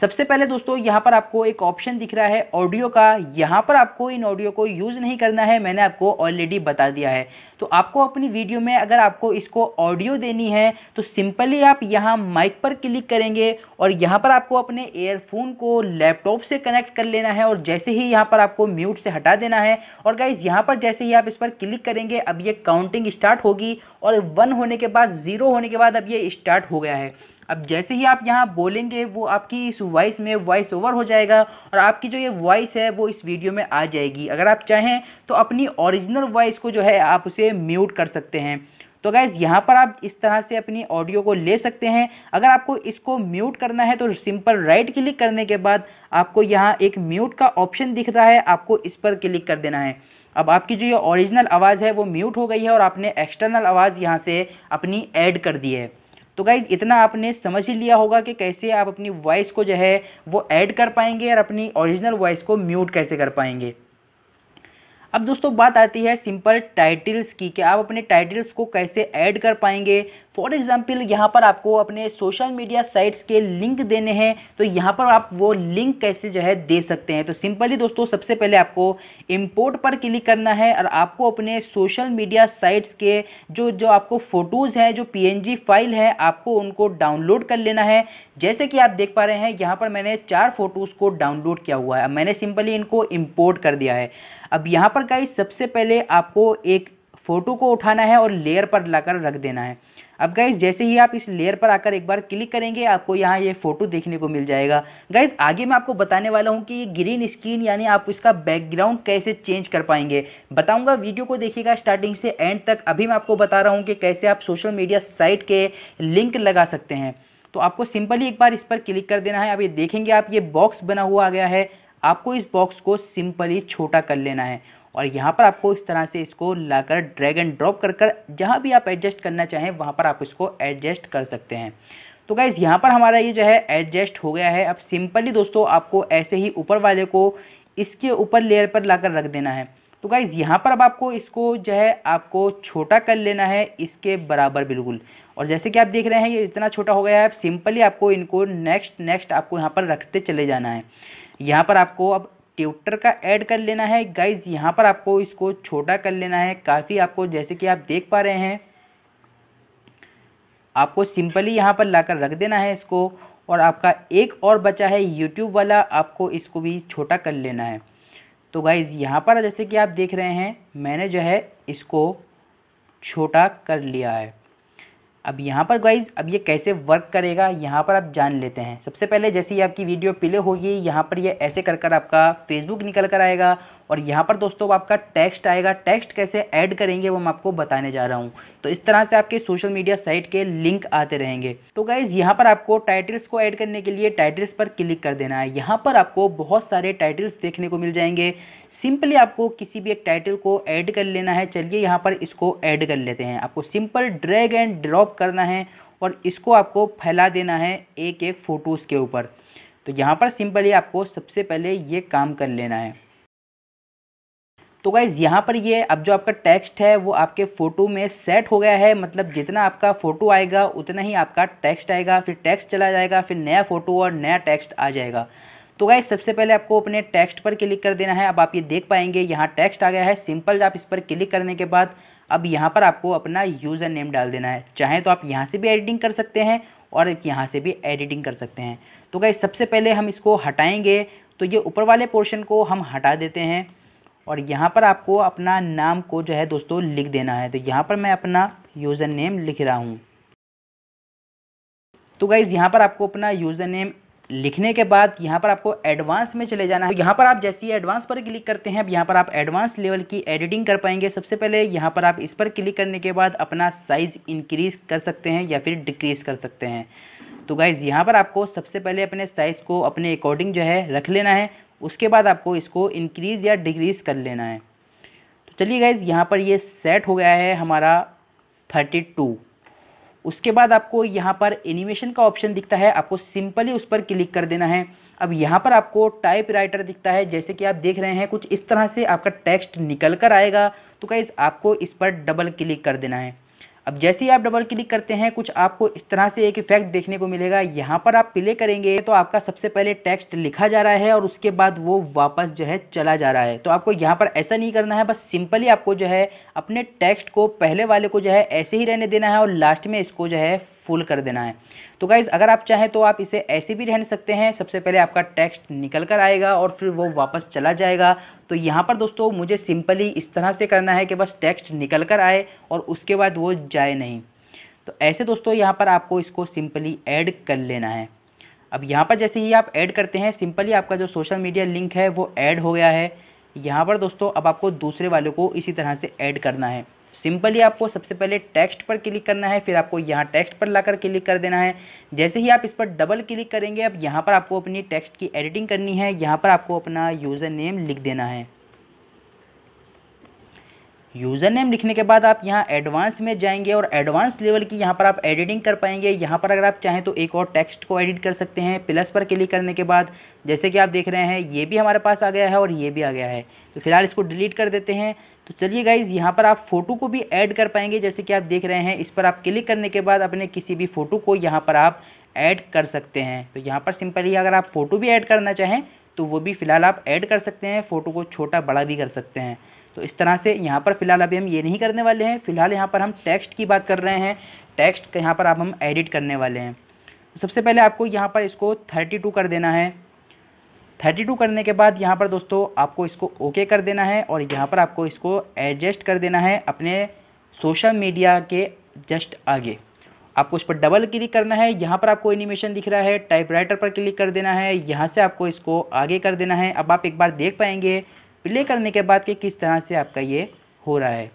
सबसे पहले दोस्तों यहाँ पर आपको एक ऑप्शन दिख रहा है ऑडियो का यहाँ पर आपको इन ऑडियो को यूज़ नहीं करना है मैंने आपको ऑलरेडी बता दिया है तो आपको अपनी वीडियो में अगर आपको इसको ऑडियो देनी है तो सिंपली आप यहाँ माइक पर क्लिक करेंगे और यहाँ पर आपको अपने एयरफोन को लैपटॉप से कनेक्ट कर लेना है और जैसे ही यहाँ पर आपको म्यूट से हटा देना है और गाइज यहाँ पर जैसे ही आप इस पर क्लिक करेंगे अब ये काउंटिंग स्टार्ट होगी और वन होने के बाद ज़ीरो होने के बाद अब ये स्टार्ट हो गया है अब जैसे ही आप यहाँ बोलेंगे वो आपकी इस वॉइस में वॉइस ओवर हो जाएगा और आपकी जो ये वॉइस है वो इस वीडियो में आ जाएगी अगर आप चाहें तो अपनी ओरिजिनल वॉइस को जो है आप उसे म्यूट कर सकते हैं तो गैज़ यहाँ पर आप इस तरह से अपनी ऑडियो को ले सकते हैं अगर आपको इसको म्यूट करना है तो सिंपल राइट क्लिक करने के बाद आपको यहाँ एक म्यूट का ऑप्शन दिख रहा है आपको इस पर क्लिक कर देना है अब आपकी जो ये ओरिजिनल आवाज़ है वो म्यूट हो गई है और आपने एक्सटर्नल आवाज़ यहाँ से अपनी ऐड कर दी है तो गाइज इतना आपने समझ ही लिया होगा कि कैसे आप अपनी वॉइस को जो है वो ऐड कर पाएंगे और अपनी ओरिजिनल वॉइस को म्यूट कैसे कर पाएंगे अब दोस्तों बात आती है सिंपल टाइटल्स की कि आप अपने टाइटल्स को कैसे ऐड कर पाएंगे फॉर एग्ज़ाम्पल यहाँ पर आपको अपने सोशल मीडिया साइट्स के लिंक देने हैं तो यहाँ पर आप वो लिंक कैसे जो है दे सकते हैं तो सिंपली दोस्तों सबसे पहले आपको इम्पोर्ट पर क्लिक करना है और आपको अपने सोशल मीडिया साइट्स के जो जो आपको फ़ोटोज़ हैं जो पी फाइल है आपको उनको डाउनलोड कर लेना है जैसे कि आप देख पा रहे हैं यहाँ पर मैंने चार फ़ोटोज़ को डाउनलोड किया हुआ है मैंने सिंपली इनको इम्पोर्ट कर दिया है अब यहाँ पर गाइज सबसे पहले आपको एक फ़ोटो को उठाना है और लेयर पर लाकर रख देना है अब गाइज जैसे ही आप इस लेयर पर आकर एक बार क्लिक करेंगे आपको यहाँ ये फ़ोटो देखने को मिल जाएगा गाइज आगे मैं आपको बताने वाला हूँ कि ये ग्रीन स्क्रीन यानी आप इसका बैकग्राउंड कैसे चेंज कर पाएंगे बताऊँगा वीडियो को देखिएगा स्टार्टिंग से एंड तक अभी मैं आपको बता रहा हूँ कि कैसे आप सोशल मीडिया साइट के लिंक लगा सकते हैं तो आपको सिंपली एक बार इस पर क्लिक कर देना है अब ये देखेंगे आप ये बॉक्स बना हुआ आ गया है आपको इस बॉक्स को सिंपली छोटा कर लेना है और यहाँ पर आपको इस तरह से इसको लाकर ड्रैग एंड ड्रॉप कर कर जहाँ भी आप एडजस्ट करना चाहें वहाँ पर आप इसको एडजस्ट कर सकते हैं तो गाइज़ यहाँ पर हमारा ये जो है एडजस्ट हो गया है अब सिंपली दोस्तों आपको ऐसे ही ऊपर वाले को इसके ऊपर लेयर पर लाकर रख देना है तो गाइज़ यहाँ पर अब आपको इसको जो है आपको छोटा कर लेना है इसके बराबर बिल्कुल और जैसे कि आप देख रहे हैं ये इतना छोटा हो गया है अब सिंपली आपको इनको नेक्स्ट नेक्स्ट आपको यहाँ पर रखते चले जाना है यहाँ पर आपको अब ट्यूटर का ऐड कर लेना है गाइज यहाँ पर आपको इसको छोटा कर लेना है काफ़ी आपको जैसे कि आप देख पा रहे हैं आपको सिंपली यहाँ पर लाकर रख देना है इसको और आपका एक और बचा है यूट्यूब वाला आपको इसको भी छोटा कर लेना है तो गाइज़ यहाँ पर जैसे कि आप देख रहे हैं मैंने जो है इसको छोटा कर लिया है अब यहाँ पर गाइज अब ये कैसे वर्क करेगा यहाँ पर आप जान लेते हैं सबसे पहले जैसे ही आपकी वीडियो प्ले होगी यहाँ पर ये ऐसे कर कर आपका फेसबुक निकल कर आएगा और यहाँ पर दोस्तों आपका टेक्स्ट आएगा टेक्स्ट कैसे ऐड करेंगे वो मैं आपको बताने जा रहा हूँ तो इस तरह से आपके सोशल मीडिया साइट के लिंक आते रहेंगे तो गाइज़ यहाँ पर आपको टाइटल्स को ऐड करने के लिए टाइटल्स पर क्लिक कर देना है यहाँ पर आपको बहुत सारे टाइटल्स देखने को मिल जाएंगे सिंपली आपको किसी भी एक टाइटल को ऐड कर लेना है चलिए यहाँ पर इसको ऐड कर लेते हैं आपको सिंपल ड्रैग एंड ड्रॉप करना है और इसको आपको फैला देना है एक एक फ़ोटोज़ के ऊपर तो यहाँ पर सिंपली आपको सबसे पहले ये काम कर लेना है तो गाइज़ यहाँ पर ये अब जो आपका टेक्स्ट है वो आपके फ़ोटो में सेट हो गया है मतलब जितना आपका फ़ोटो आएगा उतना ही आपका टेक्स्ट आएगा फिर टेक्स्ट चला जाएगा फिर नया फ़ोटो और नया टेक्स्ट आ जाएगा तो गाइज सबसे पहले आपको अपने टेक्स्ट पर क्लिक कर देना है अब आप ये देख पाएंगे यहाँ टेक्स्ट आ गया है सिंपल आप इस पर क्लिक करने के बाद अब यहाँ पर आपको अपना यूज़र नेम डाल देना है चाहे तो आप यहाँ से भी एडिटिंग कर सकते हैं और यहाँ से भी एडिटिंग कर सकते हैं तो गाइज सबसे पहले हम इसको हटाएँगे तो ये ऊपर वाले पोर्शन को हम हटा देते हैं और यहाँ पर आपको अपना नाम को जो है दोस्तों लिख देना है तो यहाँ पर मैं अपना यूज़र नेम लिख रहा हूँ तो गाइज़ यहाँ पर आपको अपना यूज़र नेम लिखने के बाद यहाँ पर आपको एडवांस में चले जाना है तो यहाँ पर आप जैसे ही एडवांस पर क्लिक करते हैं अब यहाँ पर आप एडवांस लेवल की एडिटिंग कर पाएंगे सबसे पहले यहाँ पर आप इस पर क्लिक करने के बाद अपना साइज़ इंक्रीज़ कर सकते हैं या फिर डिक्रीज़ कर सकते हैं तो गाइज़ यहाँ पर आपको सबसे पहले अपने साइज़ को अपने अकॉर्डिंग जो है रख लेना है उसके बाद आपको इसको इंक्रीज़ या डिक्रीज़ कर लेना है तो चलिए गाइज़ यहाँ पर ये सेट हो गया है हमारा थर्टी टू उसके बाद आपको यहाँ पर एनिमेशन का ऑप्शन दिखता है आपको सिंपली उस पर क्लिक कर देना है अब यहाँ पर आपको टाइप राइटर दिखता है जैसे कि आप देख रहे हैं कुछ इस तरह से आपका टेक्स्ट निकल कर आएगा तो गाइज़ आपको इस पर डबल क्लिक कर देना है अब जैसे ही आप डबल क्लिक करते हैं कुछ आपको इस तरह से एक इफेक्ट देखने को मिलेगा यहाँ पर आप प्ले करेंगे तो आपका सबसे पहले टेक्स्ट लिखा जा रहा है और उसके बाद वो वापस जो है चला जा रहा है तो आपको यहाँ पर ऐसा नहीं करना है बस सिंपली आपको जो है अपने टेक्स्ट को पहले वाले को जो है ऐसे ही रहने देना है और लास्ट में इसको जो है फुल कर देना है तो गाइज़ अगर आप चाहें तो आप इसे ऐसे भी रहने सकते हैं सबसे पहले आपका टेक्स्ट निकल कर आएगा और फिर वो वापस चला जाएगा तो यहाँ पर दोस्तों मुझे सिंपली इस तरह से करना है कि बस टेक्स्ट निकल कर आए और उसके बाद वो जाए नहीं तो ऐसे दोस्तों यहाँ पर आपको इसको सिंपली ऐड कर लेना है अब यहाँ पर जैसे ही आप ऐड करते हैं सिंपली आपका जो सोशल मीडिया लिंक है वो ऐड हो गया है यहाँ पर दोस्तों अब आपको दूसरे वालों को इसी तरह से ऐड करना है सिंपली आपको सबसे पहले टेक्स्ट पर क्लिक करना है फिर आपको यहाँ टेक्स्ट पर लाकर क्लिक कर देना है जैसे ही आप इस पर डबल क्लिक करेंगे अब यहाँ पर आपको अपनी टेक्स्ट की एडिटिंग करनी है यहाँ पर आपको अपना यूज़र नेम लिख देना है यूज़र नेम लिखने के बाद आप यहाँ एडवांस में जाएंगे और एडवांस लेवल की यहाँ पर आप एडिटिंग कर पाएंगे यहाँ पर अगर आप चाहें तो एक और टेक्स्ट को एडिट कर सकते हैं प्लस पर क्लिक करने के बाद जैसे कि आप देख रहे हैं ये भी हमारे पास आ गया है और ये भी आ गया है तो फिलहाल इसको डिलीट कर देते हैं तो चलिए गाइज़ यहाँ पर आप फ़ोटो को भी ऐड कर पाएंगे जैसे कि आप देख रहे हैं इस पर आप क्लिक करने के बाद अपने किसी भी फ़ोटो को यहाँ पर आप ऐड कर सकते हैं तो यहाँ पर सिंपली अगर आप फ़ोटो भी ऐड करना चाहें तो वो भी फ़िलहाल आप ऐड कर सकते हैं फ़ोटो को छोटा बड़ा भी कर सकते हैं तो इस तरह से यहाँ पर फ़िलहाल अभी हम ये नहीं करने वाले हैं फ़िलहाल यहाँ पर हम टेक्स्ट की बात कर रहे हैं टेक्स्ट यहाँ पर आप हम एडिट करने वाले हैं तो सबसे पहले आपको यहाँ पर इसको थर्टी टू कर देना है थर्टी टू करने के बाद यहाँ पर दोस्तों आपको इसको ओके कर देना है और यहाँ पर आपको इसको एडजस्ट कर देना है अपने सोशल मीडिया के जस्ट आगे आपको इस पर डबल क्लिक करना है यहाँ पर आपको एनिमेशन दिख रहा है टाइपराइटर पर क्लिक कर देना है यहाँ से आपको इसको आगे कर देना है अब आप एक बार देख पाएंगे प्ले करने के बाद कि किस तरह से आपका ये हो रहा है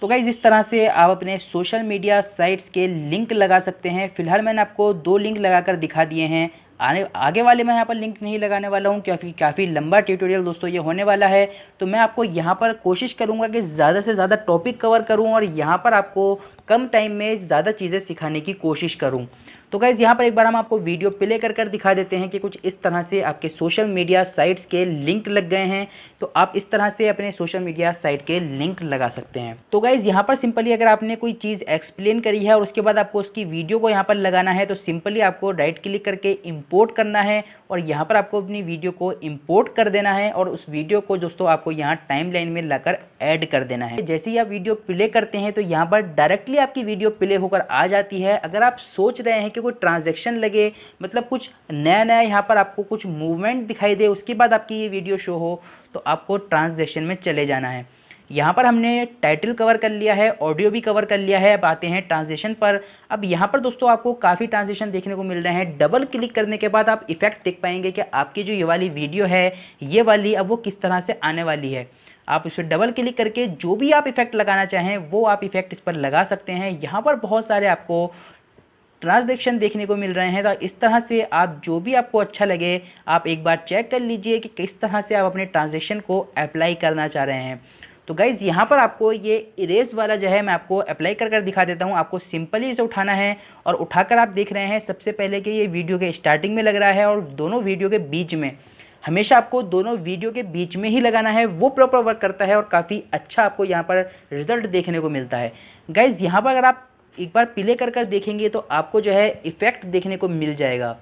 तो गाइज़ इस तरह से आप अपने सोशल मीडिया साइट्स के लिंक लगा सकते हैं फिलहाल मैंने आपको दो लिंक लगाकर दिखा दिए हैं आने आगे वाले मैं यहाँ पर लिंक नहीं लगाने वाला हूँ क्योंकि काफ़ी लंबा ट्यूटोरियल दोस्तों ये होने वाला है तो मैं आपको यहाँ पर कोशिश करूँगा कि ज़्यादा से ज़्यादा टॉपिक कवर करूँ और यहाँ पर आपको कम टाइम में ज़्यादा चीज़ें सिखाने की कोशिश करूँ तो गाइज़ यहाँ पर एक बार हम आपको वीडियो प्ले कर कर दिखा देते हैं कि कुछ इस तरह से आपके सोशल मीडिया साइट्स के लिंक लग गए हैं तो आप इस तरह से अपने सोशल मीडिया साइट के लिंक लगा सकते हैं तो गाइज़ यहाँ पर सिंपली अगर आपने कोई चीज़ एक्सप्लेन करी है और उसके बाद आपको उसकी वीडियो को यहाँ पर लगाना है तो सिंपली आपको राइट क्लिक करके इम्पोर्ट करना है और यहाँ पर आपको अपनी वीडियो को इम्पोर्ट कर देना है और उस वीडियो को दोस्तों आपको यहाँ टाइम लाइन में लाकर ऐड कर देना है जैसे ही आप वीडियो प्ले करते हैं तो यहाँ पर डायरेक्टली आपकी वीडियो प्ले होकर आ जाती है अगर आप सोच रहे हैं कि कोई ट्रांजेक्शन लगे मतलब कुछ नया नया यहाँ पर आपको कुछ मूवमेंट दिखाई दे उसके बाद आपकी ये वीडियो शो हो तो आपको ट्रांसजेक्शन में चले जाना है यहाँ पर हमने टाइटल कवर कर लिया है ऑडियो भी कवर कर लिया है अब आते हैं ट्रांजेक्शन पर अब यहाँ पर दोस्तों आपको काफ़ी ट्रांजेक्शन देखने को मिल रहे हैं डबल क्लिक करने के बाद आप इफेक्ट देख पाएंगे कि आपकी जो ये वाली वीडियो है ये वाली अब वो किस तरह से आने वाली है आप इस पर डबल क्लिक करके जो भी आप इफेक्ट लगाना चाहें वो आप इफेक्ट इस पर लगा सकते हैं यहाँ पर बहुत सारे आपको ट्रांजेक्शन देखने को मिल रहे हैं तो इस तरह से आप जो भी आपको अच्छा लगे आप एक बार चेक कर लीजिए कि किस तरह से आप अपने ट्रांजेक्शन को अप्लाई करना चाह रहे हैं तो गाइज़ यहाँ पर आपको ये इरेज वाला जो है मैं आपको अप्लाई कर कर दिखा देता हूँ आपको सिंपली इसे उठाना है और उठाकर आप देख रहे हैं सबसे पहले कि ये वीडियो के स्टार्टिंग में लग रहा है और दोनों वीडियो के बीच में हमेशा आपको दोनों वीडियो के बीच में ही लगाना है वो प्रॉपर वर्क करता है और काफ़ी अच्छा आपको यहाँ पर रिजल्ट देखने को मिलता है गाइज़ यहाँ पर अगर आप एक बार प्ले कर कर देखेंगे तो आपको जो है इफ़ेक्ट देखने को मिल जाएगा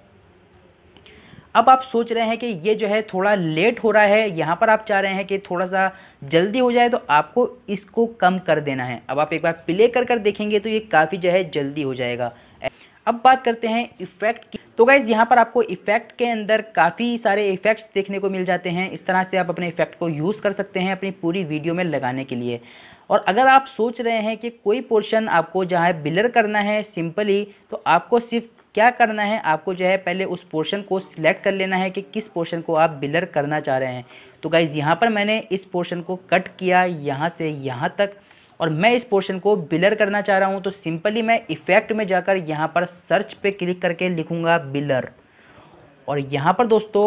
अब आप सोच रहे हैं कि ये जो है थोड़ा लेट हो रहा है यहाँ पर आप चाह रहे हैं कि थोड़ा सा जल्दी हो जाए तो आपको इसको कम कर देना है अब आप एक बार प्ले कर कर देखेंगे तो ये काफ़ी जो है जल्दी हो जाएगा अब बात करते हैं इफ़ेक्ट की तो गाइज़ यहाँ पर आपको इफ़ेक्ट के अंदर काफ़ी सारे इफ़ेक्ट्स देखने को मिल जाते हैं इस तरह से आप अपने इफ़ेक्ट को यूज़ कर सकते हैं अपनी पूरी वीडियो में लगाने के लिए और अगर आप सोच रहे हैं कि कोई पोर्शन आपको जहाँ है बिलर करना है सिंपली तो आपको सिर्फ क्या करना है आपको जो है पहले उस पोर्शन को सिलेक्ट कर लेना है कि किस पोर्शन को आप बिलर करना चाह रहे हैं तो गाइज़ यहाँ पर मैंने इस पोर्शन को कट किया यहाँ से यहाँ तक और मैं इस पोर्शन को बिलर करना चाह रहा हूँ तो सिंपली मैं इफ़ेक्ट में जाकर यहाँ पर सर्च पे क्लिक करके लिखूँगा बिलर और यहाँ पर दोस्तों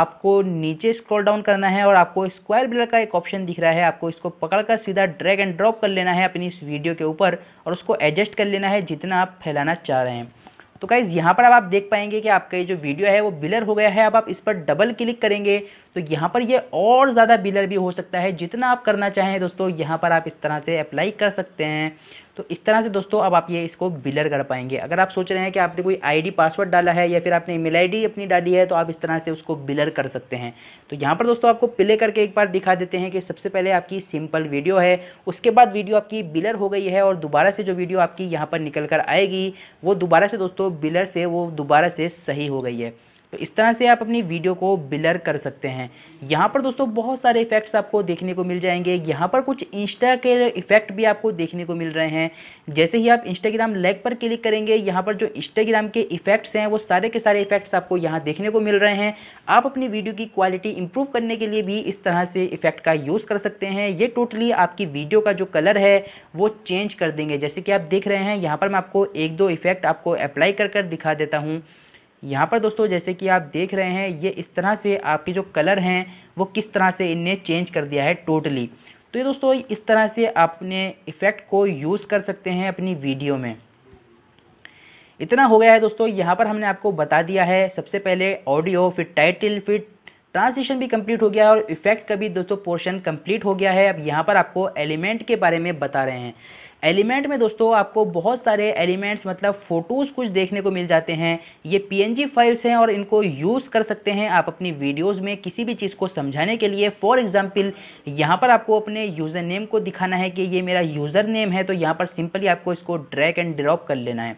आपको नीचे स्क्रॉल डाउन करना है और आपको स्क्वायर ब्लर का एक ऑप्शन दिख रहा है आपको इसको पकड़कर सीधा ड्रैग एंड ड्रॉप कर लेना है अपनी इस वीडियो के ऊपर और उसको एडजस्ट कर लेना है जितना आप फैलाना चाह रहे हैं तो गाइज़ यहाँ पर अब आप देख पाएंगे कि आपका ये जो वीडियो है वो बिलर हो गया है अब आप इस पर डबल क्लिक करेंगे तो यहाँ पर ये और ज़्यादा बिलर भी हो सकता है जितना आप करना चाहें दोस्तों यहाँ पर आप इस तरह से अप्लाई कर सकते हैं तो इस तरह से दोस्तों अब आप ये इसको बिलर कर पाएंगे अगर आप सोच रहे हैं कि आपने कोई आईडी पासवर्ड डाला है या फिर आपने ईमेल आईडी अपनी डाली है तो आप इस तरह से उसको बिलर कर सकते हैं तो यहाँ पर दोस्तों आपको प्ले करके एक बार दिखा देते हैं कि सबसे पहले आपकी सिंपल वीडियो है उसके बाद वीडियो आपकी बिलर हो गई है और दोबारा से जो वीडियो आपकी यहाँ पर निकल कर आएगी वो दोबारा से दोस्तों बिलर से वो दोबारा से सही हो गई है तो इस तरह से आप अपनी वीडियो को बिलर कर सकते हैं यहाँ पर दोस्तों बहुत सारे इफेक्ट्स आपको देखने को मिल जाएंगे यहाँ पर कुछ इंस्टा के इफेक्ट भी आपको देखने को मिल रहे हैं जैसे ही आप इंस्टाग्राम लैग पर क्लिक करेंगे यहाँ पर जो इंस्टाग्राम के इफेक्ट्स हैं वो सारे के सारे इफेक्ट्स आपको यहाँ देखने को मिल रहे हैं आप अपनी वीडियो की क्वालिटी इंप्रूव करने के लिए भी इस तरह से इफेक्ट का यूज़ कर सकते हैं ये टोटली आपकी वीडियो का जो कलर है वो चेंज कर देंगे जैसे कि आप देख रहे हैं यहाँ पर मैं आपको एक दो इफेक्ट आपको अप्लाई कर कर दिखा देता हूँ यहाँ पर दोस्तों जैसे कि आप देख रहे हैं ये इस तरह से आपके जो कलर हैं वो किस तरह से इनने चेंज कर दिया है टोटली तो ये दोस्तों इस तरह से आपने अपने इफ़ेक्ट को यूज़ कर सकते हैं अपनी वीडियो में इतना हो गया है दोस्तों यहाँ पर हमने आपको बता दिया है सबसे पहले ऑडियो फिर टाइटल फिर ट्रांसलेशन भी कंप्लीट हो गया है और इफेक्ट का भी दोस्तों पोर्शन कंप्लीट हो गया है अब यहाँ पर आपको एलिमेंट के बारे में बता रहे हैं एलिमेंट में दोस्तों आपको बहुत सारे एलिमेंट्स मतलब फ़ोटोज़ कुछ देखने को मिल जाते हैं ये पीएनजी फाइल्स हैं और इनको यूज़ कर सकते हैं आप अपनी वीडियोस में किसी भी चीज़ को समझाने के लिए फॉर एग्जांपल यहाँ पर आपको अपने यूज़र नेम को दिखाना है कि ये मेरा यूज़र नेम है तो यहाँ पर सिंपली आपको इसको ड्रैक एंड ड्रॉप कर लेना है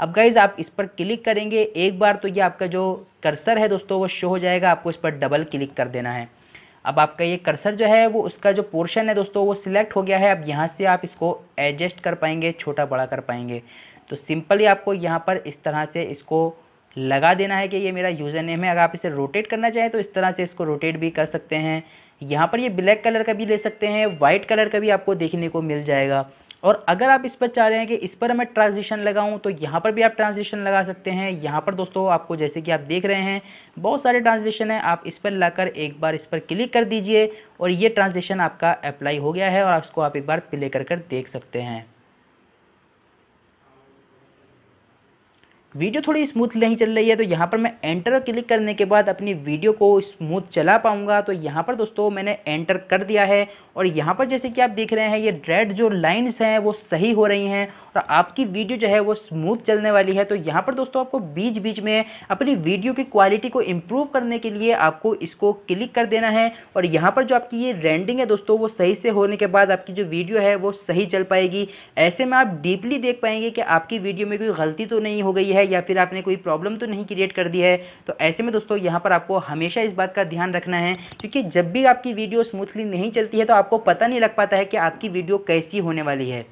अब गाइज़ आप इस पर क्लिक करेंगे एक बार तो ये आपका जो कर्सर है दोस्तों वो शो हो जाएगा आपको इस पर डबल क्लिक कर देना है अब आपका ये कर्सर जो है वो उसका जो पोर्शन है दोस्तों वो सिलेक्ट हो गया है अब यहाँ से आप इसको एडजस्ट कर पाएंगे छोटा बड़ा कर पाएंगे तो सिंपली आपको यहाँ पर इस तरह से इसको लगा देना है कि ये मेरा यूज़र नेम है अगर आप इसे रोटेट करना चाहें तो इस तरह से इसको रोटेट भी कर सकते हैं यहाँ पर ये ब्लैक कलर का भी ले सकते हैं वाइट कलर का भी आपको देखने को मिल जाएगा और अगर आप इस पर चाह रहे हैं कि इस पर मैं ट्रांजिशन लगाऊं तो यहाँ पर भी आप ट्रांजिशन लगा सकते हैं यहाँ पर दोस्तों आपको जैसे कि आप देख रहे हैं बहुत सारे ट्रांजिशन हैं आप इस पर लाकर एक बार इस पर क्लिक कर दीजिए और ये ट्रांजिशन आपका अप्लाई हो गया है और इसको आप एक बार प्ले कर कर देख सकते हैं वीडियो थोड़ी स्मूथ नहीं चल रही है तो यहाँ पर मैं एंटर क्लिक करने के बाद अपनी वीडियो को स्मूथ चला पाऊँगा तो यहाँ पर दोस्तों मैंने एंटर कर दिया है और यहाँ पर जैसे कि आप देख रहे हैं ये रेड जो लाइन्स हैं वो सही हो रही हैं और आपकी वीडियो जो है वो स्मूथ चलने वाली है तो यहाँ पर दोस्तों आपको बीच बीच में अपनी वीडियो की क्वालिटी को इम्प्रूव करने के लिए आपको इसको क्लिक कर देना है और यहाँ पर जो आपकी ये रेंडिंग है दोस्तों वो सही से होने के बाद आपकी जो वीडियो है वो सही चल पाएगी ऐसे में आप डीपली देख पाएंगे कि आपकी वीडियो में कोई गलती तो नहीं हो गई है या फिर आपने कोई प्रॉब्लम तो नहीं क्रिएट कर दी है तो ऐसे में दोस्तों यहाँ पर आपको हमेशा इस बात का ध्यान रखना है क्योंकि जब भी आपकी वीडियो स्मूथली नहीं चलती है तो आपको पता नहीं लग पाता है कि आपकी वीडियो कैसी होने वाली है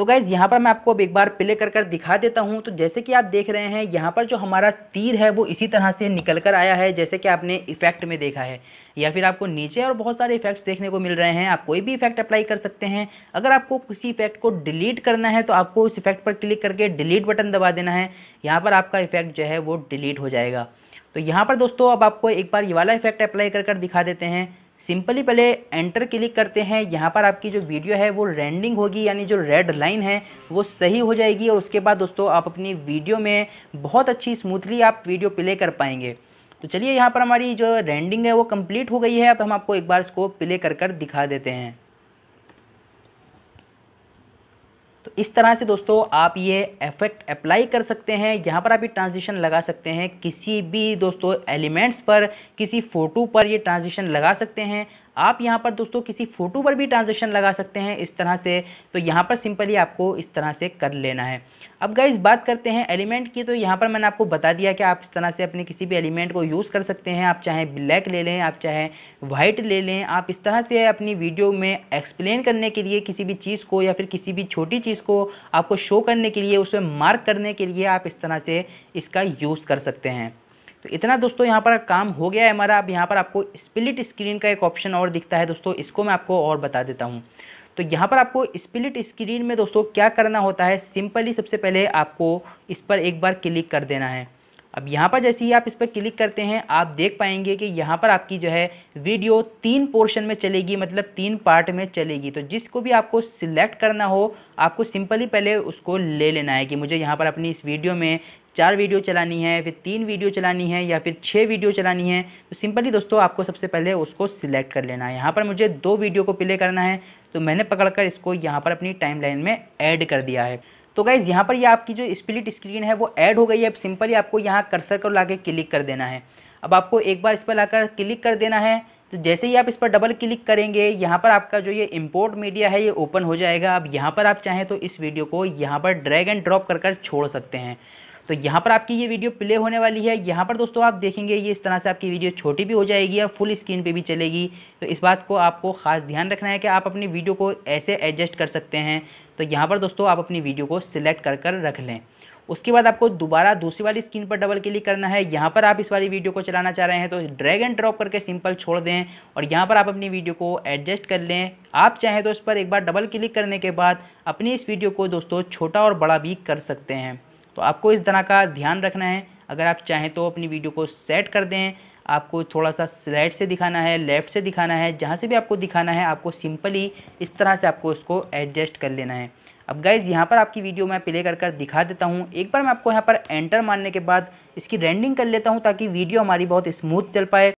तो गाइज़ यहाँ पर मैं आपको अब एक बार प्ले कर कर दिखा देता हूँ तो जैसे कि आप देख रहे हैं यहाँ पर जो हमारा तीर है वो इसी तरह से निकल कर आया है जैसे कि आपने इफेक्ट में देखा है या फिर आपको नीचे और बहुत सारे इफेक्ट्स देखने को मिल रहे हैं आप कोई भी इफेक्ट अप्लाई कर सकते हैं अगर आपको किसी इफेक्ट को डिलीट करना है तो आपको उस इफेक्ट पर क्लिक करके डिलीट बटन दबा देना है यहाँ पर आपका इफेक्ट जो है वो डिलीट हो जाएगा तो यहाँ पर दोस्तों अब आपको एक बार ये वाला इफेक्ट अप्लाई कर कर दिखा देते हैं सिंपली पहले एंटर क्लिक करते हैं यहाँ पर आपकी जो वीडियो है वो रेंडिंग होगी यानी जो रेड लाइन है वो सही हो जाएगी और उसके बाद दोस्तों आप अपनी वीडियो में बहुत अच्छी स्मूथली आप वीडियो प्ले कर पाएंगे तो चलिए यहाँ पर हमारी जो रेंडिंग है वो कंप्लीट हो गई है अब हम आपको एक बार इसको प्ले कर कर दिखा देते हैं तो इस तरह से दोस्तों आप ये इफेक्ट अप्लाई कर सकते हैं यहाँ पर आप ये ट्रांजिशन लगा सकते हैं किसी भी दोस्तों एलिमेंट्स पर किसी फ़ोटो पर ये ट्रांजिशन लगा सकते हैं आप यहाँ पर दोस्तों किसी फ़ोटो पर भी ट्रांजिशन लगा सकते हैं इस तरह से तो यहाँ पर सिंपली आपको इस तरह से कर लेना है अब गाइज बात करते हैं एलिमेंट की तो यहाँ पर मैंने आपको बता दिया कि आप इस तरह से अपने किसी भी एलिमेंट को यूज़ कर सकते हैं आप चाहे ब्लैक ले लें आप चाहे वाइट ले लें आप इस तरह से अपनी वीडियो में एक्सप्लेन करने के लिए किसी भी चीज़ को या फिर किसी भी छोटी चीज़ को आपको शो करने के लिए उसमें मार्क करने के लिए आप इस तरह से इसका यूज़ कर सकते हैं तो इतना दोस्तों यहाँ पर काम हो गया है हमारा अब यहाँ पर आपको स्प्लिट स्क्रीन का एक ऑप्शन और दिखता है दोस्तों इसको मैं आपको और बता देता हूँ तो यहाँ पर आपको स्प्लिट स्क्रीन में दोस्तों क्या करना होता है सिंपली सबसे पहले आपको इस पर एक बार क्लिक कर देना है अब यहाँ पर जैसे ही आप इस पर क्लिक करते हैं आप देख पाएंगे कि यहाँ पर आपकी जो है वीडियो तीन पोर्शन में चलेगी मतलब तीन पार्ट में चलेगी तो जिसको भी आपको सिलेक्ट करना हो आपको सिंपली पहले उसको ले लेना है कि मुझे यहाँ पर अपनी इस वीडियो में चार वीडियो चलानी है फिर तीन वीडियो चलानी है या फिर छः वीडियो चलानी है तो सिंपली दोस्तों आपको सबसे पहले उसको सिलेक्ट कर लेना है यहाँ पर मुझे दो वीडियो को प्ले करना है तो मैंने पकड़कर इसको यहाँ पर अपनी टाइमलाइन में ऐड कर दिया है तो गाइज़ यहाँ पर ये यह आपकी जो स्प्लिट स्क्रीन है वो ऐड हो गई है अब सिंपली आपको यहाँ कर्सर को ला क्लिक कर देना है अब आपको एक बार इस पर लाकर क्लिक कर देना है तो जैसे ही आप इस पर डबल क्लिक करेंगे यहाँ पर आपका जो ये इम्पोर्ट मीडिया है ये ओपन हो जाएगा अब यहाँ पर आप चाहें तो इस वीडियो को यहाँ पर ड्रैग एंड ड्रॉप कर कर छोड़ सकते हैं तो यहाँ पर आपकी ये वीडियो प्ले होने वाली है यहाँ पर दोस्तों आप देखेंगे ये इस तरह से आपकी वीडियो छोटी भी हो जाएगी और फुल स्क्रीन पे भी चलेगी तो इस बात को आपको खास ध्यान रखना है कि आप अपनी वीडियो को ऐसे एडजस्ट कर सकते हैं तो यहाँ पर दोस्तों आप अपनी वीडियो को सिलेक्ट कर कर रख लें उसके बाद आपको दोबारा दूसरी वाली स्क्रीन पर डबल क्लिक करना है यहाँ पर आप इस वाली वीडियो को चलाना चाह रहे हैं तो ड्रैग एंड ड्रॉप करके सिंपल छोड़ दें और यहाँ पर आप अपनी वीडियो को एडजस्ट कर लें आप चाहें तो इस पर एक बार डबल क्लिक करने के बाद अपनी इस वीडियो को दोस्तों छोटा और बड़ा भी कर सकते हैं तो आपको इस तरह का ध्यान रखना है अगर आप चाहें तो अपनी वीडियो को सेट कर दें आपको थोड़ा सा राइट से दिखाना है लेफ़्ट से दिखाना है जहाँ से भी आपको दिखाना है आपको सिंपली इस तरह से आपको उसको एडजस्ट कर लेना है अब गाइज़ यहाँ पर आपकी वीडियो मैं प्ले कर कर दिखा देता हूँ एक बार मैं आपको यहाँ पर एंटर मारने के बाद इसकी रेंडिंग कर लेता हूँ ताकि वीडियो हमारी बहुत स्मूथ चल पाए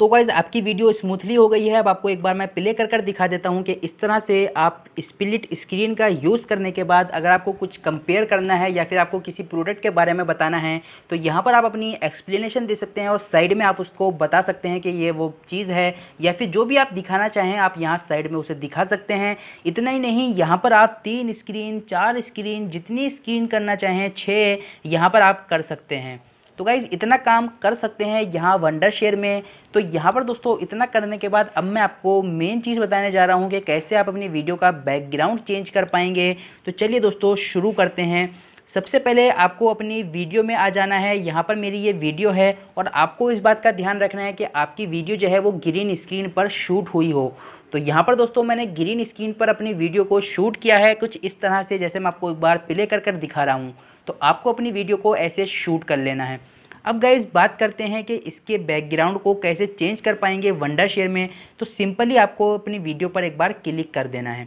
तो वाइज आपकी वीडियो स्मूथली हो गई है अब आपको एक बार मैं प्ले कर कर दिखा देता हूँ कि इस तरह से आप स्प्लिट स्क्रीन का यूज़ करने के बाद अगर आपको कुछ कंपेयर करना है या फिर आपको किसी प्रोडक्ट के बारे में बताना है तो यहाँ पर आप अपनी एक्सप्लेनेशन दे सकते हैं और साइड में आप उसको बता सकते हैं कि ये वो चीज़ है या फिर जो भी आप दिखाना चाहें आप यहाँ साइड में उसे दिखा सकते हैं इतना ही नहीं यहाँ पर आप तीन स्क्रीन चार स्क्रीन जितनी स्क्रीन करना चाहें छः यहाँ पर आप कर सकते हैं तो गाइज़ इतना काम कर सकते हैं यहाँ वंडर शेयर में तो यहाँ पर दोस्तों इतना करने के बाद अब मैं आपको मेन चीज़ बताने जा रहा हूँ कि कैसे आप अपनी वीडियो का बैकग्राउंड चेंज कर पाएंगे तो चलिए दोस्तों शुरू करते हैं सबसे पहले आपको अपनी वीडियो में आ जाना है यहाँ पर मेरी ये वीडियो है और आपको इस बात का ध्यान रखना है कि आपकी वीडियो जो है वो ग्रीन स्क्रीन पर शूट हुई हो तो यहाँ पर दोस्तों मैंने ग्रीन स्क्रीन पर अपनी वीडियो को शूट किया है कुछ इस तरह से जैसे मैं आपको एक बार प्ले कर कर दिखा रहा हूँ तो आपको अपनी वीडियो को ऐसे शूट कर लेना है अब गाइज बात करते हैं कि इसके बैकग्राउंड को कैसे चेंज कर पाएंगे वंडर शेयर में तो सिंपली आपको अपनी वीडियो पर एक बार क्लिक कर देना है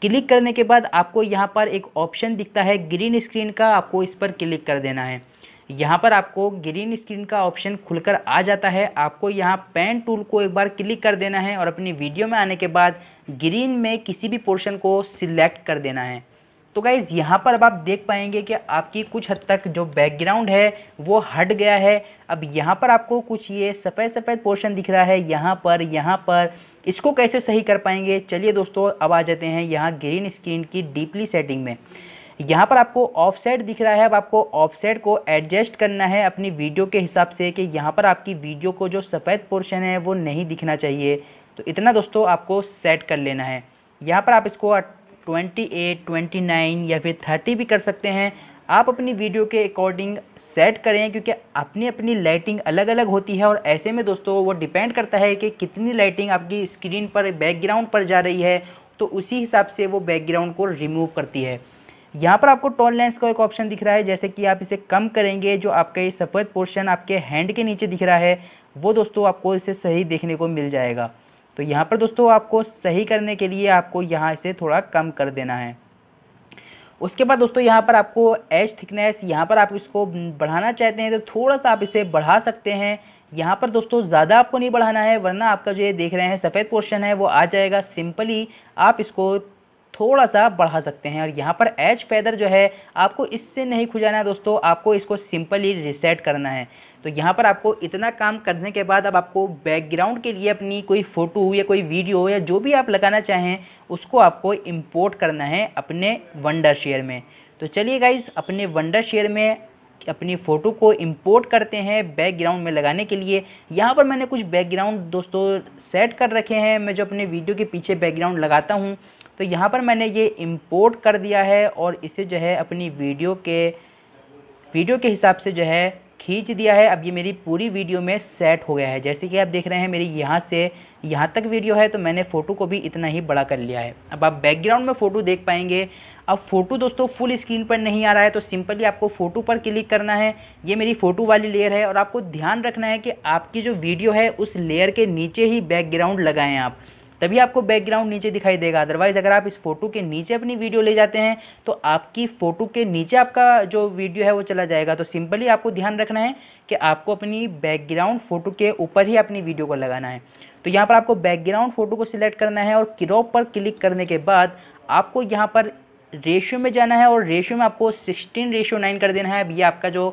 क्लिक करने के बाद आपको यहाँ पर एक ऑप्शन दिखता है ग्रीन स्क्रीन का आपको इस पर क्लिक कर देना है यहाँ पर आपको ग्रीन स्क्रीन का ऑप्शन खुलकर आ जाता है आपको यहाँ पेन टूल को एक बार क्लिक कर देना है और अपनी वीडियो में आने के बाद ग्रीन में किसी भी पोर्शन को सिलेक्ट कर देना है तो गाइज़ यहाँ पर अब आप देख पाएंगे कि आपकी कुछ हद तक जो बैकग्राउंड है वो हट गया है अब यहाँ पर आपको कुछ ये सफ़ेद सफ़ेद पोर्शन दिख रहा है यहाँ पर यहाँ पर इसको कैसे सही कर पाएंगे चलिए दोस्तों अब आ जाते हैं यहाँ ग्रीन स्क्रीन की डीपली सेटिंग में यहाँ पर आपको ऑफसेट दिख रहा है अब आपको ऑफसेट को एडजस्ट करना है अपनी वीडियो के हिसाब से कि यहाँ पर आपकी वीडियो को जो सफ़ेद पोर्शन है वो नहीं दिखना चाहिए तो इतना दोस्तों आपको सेट कर लेना है यहाँ पर आप इसको ट्वेंटी एट ट्वेंटी नाइन या फिर थर्टी भी कर सकते हैं आप अपनी वीडियो के अकॉर्डिंग सेट करें क्योंकि अपनी अपनी लाइटिंग अलग अलग होती है और ऐसे में दोस्तों वो डिपेंड करता है कि कितनी लाइटिंग आपकी स्क्रीन पर बैकग्राउंड पर जा रही है तो उसी हिसाब से वो बैकग्राउंड को रिमूव करती है यहाँ पर आपको टोन लेंस का एक ऑप्शन दिख रहा है जैसे कि आप इसे कम करेंगे जो आपका ये सफ़ेद पोर्शन आपके हैंड के नीचे दिख रहा है वो दोस्तों आपको इसे सही देखने को मिल जाएगा तो यहाँ पर दोस्तों आपको सही करने के लिए आपको यहाँ से थोड़ा कम कर देना है उसके बाद दोस्तों यहाँ पर आपको एज थिकनेस यहाँ पर आप इसको बढ़ाना चाहते हैं तो थोड़ा सा आप इसे बढ़ा सकते हैं यहाँ पर दोस्तों ज़्यादा आपको नहीं बढ़ाना है वरना आपका जो ये देख रहे हैं सफ़ेद पोर्शन है वो आ जाएगा सिंपली आप इसको थोड़ा सा बढ़ा सकते हैं और यहाँ पर एज फैदर जो है आपको इससे नहीं खुजाना है दोस्तों आपको इसको सिंपली रिसेट करना है तो यहाँ पर आपको इतना काम करने के बाद अब आपको बैकग्राउंड के लिए अपनी कोई फ़ोटो या कोई वीडियो या जो भी आप लगाना चाहें उसको आपको इम्पोर्ट करना है अपने वंडर शेयर में तो चलिए गाइज अपने वंडर शेयर में अपनी फ़ोटो को इंपोर्ट करते हैं बैकग्राउंड में लगाने के लिए यहाँ पर मैंने कुछ बैकग्राउंड दोस्तों सेट कर रखे हैं मैं जो अपने वीडियो के पीछे बैकग्राउंड लगाता हूँ तो यहाँ पर मैंने ये इंपोर्ट कर दिया है और इसे जो है अपनी वीडियो के वीडियो के हिसाब से जो है खींच दिया है अब ये मेरी पूरी वीडियो में सेट हो गया है जैसे कि आप देख रहे हैं मेरी यहाँ से यहाँ तक वीडियो है तो मैंने फ़ोटो को भी इतना ही बड़ा कर लिया है अब आप बैकग्राउंड में फ़ोटो देख पाएंगे अब फ़ोटो दोस्तों फुल स्क्रीन पर नहीं आ रहा है तो सिंपली आपको फ़ोटो पर क्लिक करना है ये मेरी फ़ोटो वाली लेयर है और आपको ध्यान रखना है कि आपकी जो वीडियो है उस लेयर के नीचे ही बैकग्राउंड लगाएँ आप तभी आपको बैकग्राउंड नीचे दिखाई देगा अदरवाइज़ अगर आप इस फोटो के नीचे अपनी वीडियो ले जाते हैं तो आपकी फ़ोटो के नीचे आपका जो वीडियो है वो चला जाएगा तो सिंपली आपको ध्यान रखना है कि आपको अपनी बैकग्राउंड फ़ोटो के ऊपर ही अपनी वीडियो को लगाना है तो यहाँ पर आपको बैकग्राउंड फ़ोटो को सिलेक्ट करना है और क्रॉप पर क्लिक करने के बाद आपको यहाँ पर रेशियो में जाना है और रेशियो में आपको 16 रेशियो नाइन कर देना है अब ये आपका जो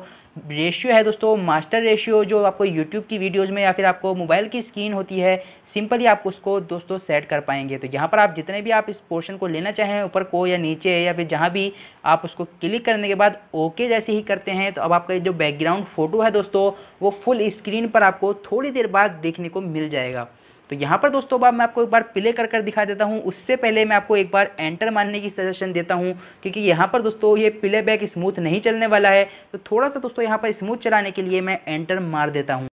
रेशियो है दोस्तों मास्टर रेशियो जो आपको यूट्यूब की वीडियोज़ में या फिर आपको मोबाइल की स्क्रीन होती है सिंपली आप उसको दोस्तों सेट कर पाएंगे तो यहाँ पर आप जितने भी आप इस पोर्शन को लेना चाहें ऊपर को या नीचे या फिर जहाँ भी आप उसको क्लिक करने के बाद ओके जैसे ही करते हैं तो अब आपका जो बैकग्राउंड फ़ोटो है दोस्तों वो फुल स्क्रीन पर आपको थोड़ी देर बाद देखने को मिल जाएगा तो यहाँ पर दोस्तों अब मैं आपको एक बार प्ले कर कर दिखा देता हूँ उससे पहले मैं आपको एक बार एंटर मारने की सजेशन देता हूँ क्योंकि यहाँ पर दोस्तों ये प्ले बैक स्मूथ नहीं चलने वाला है तो थोड़ा सा दोस्तों यहाँ पर स्मूथ चलाने के लिए मैं एंटर मार देता हूँ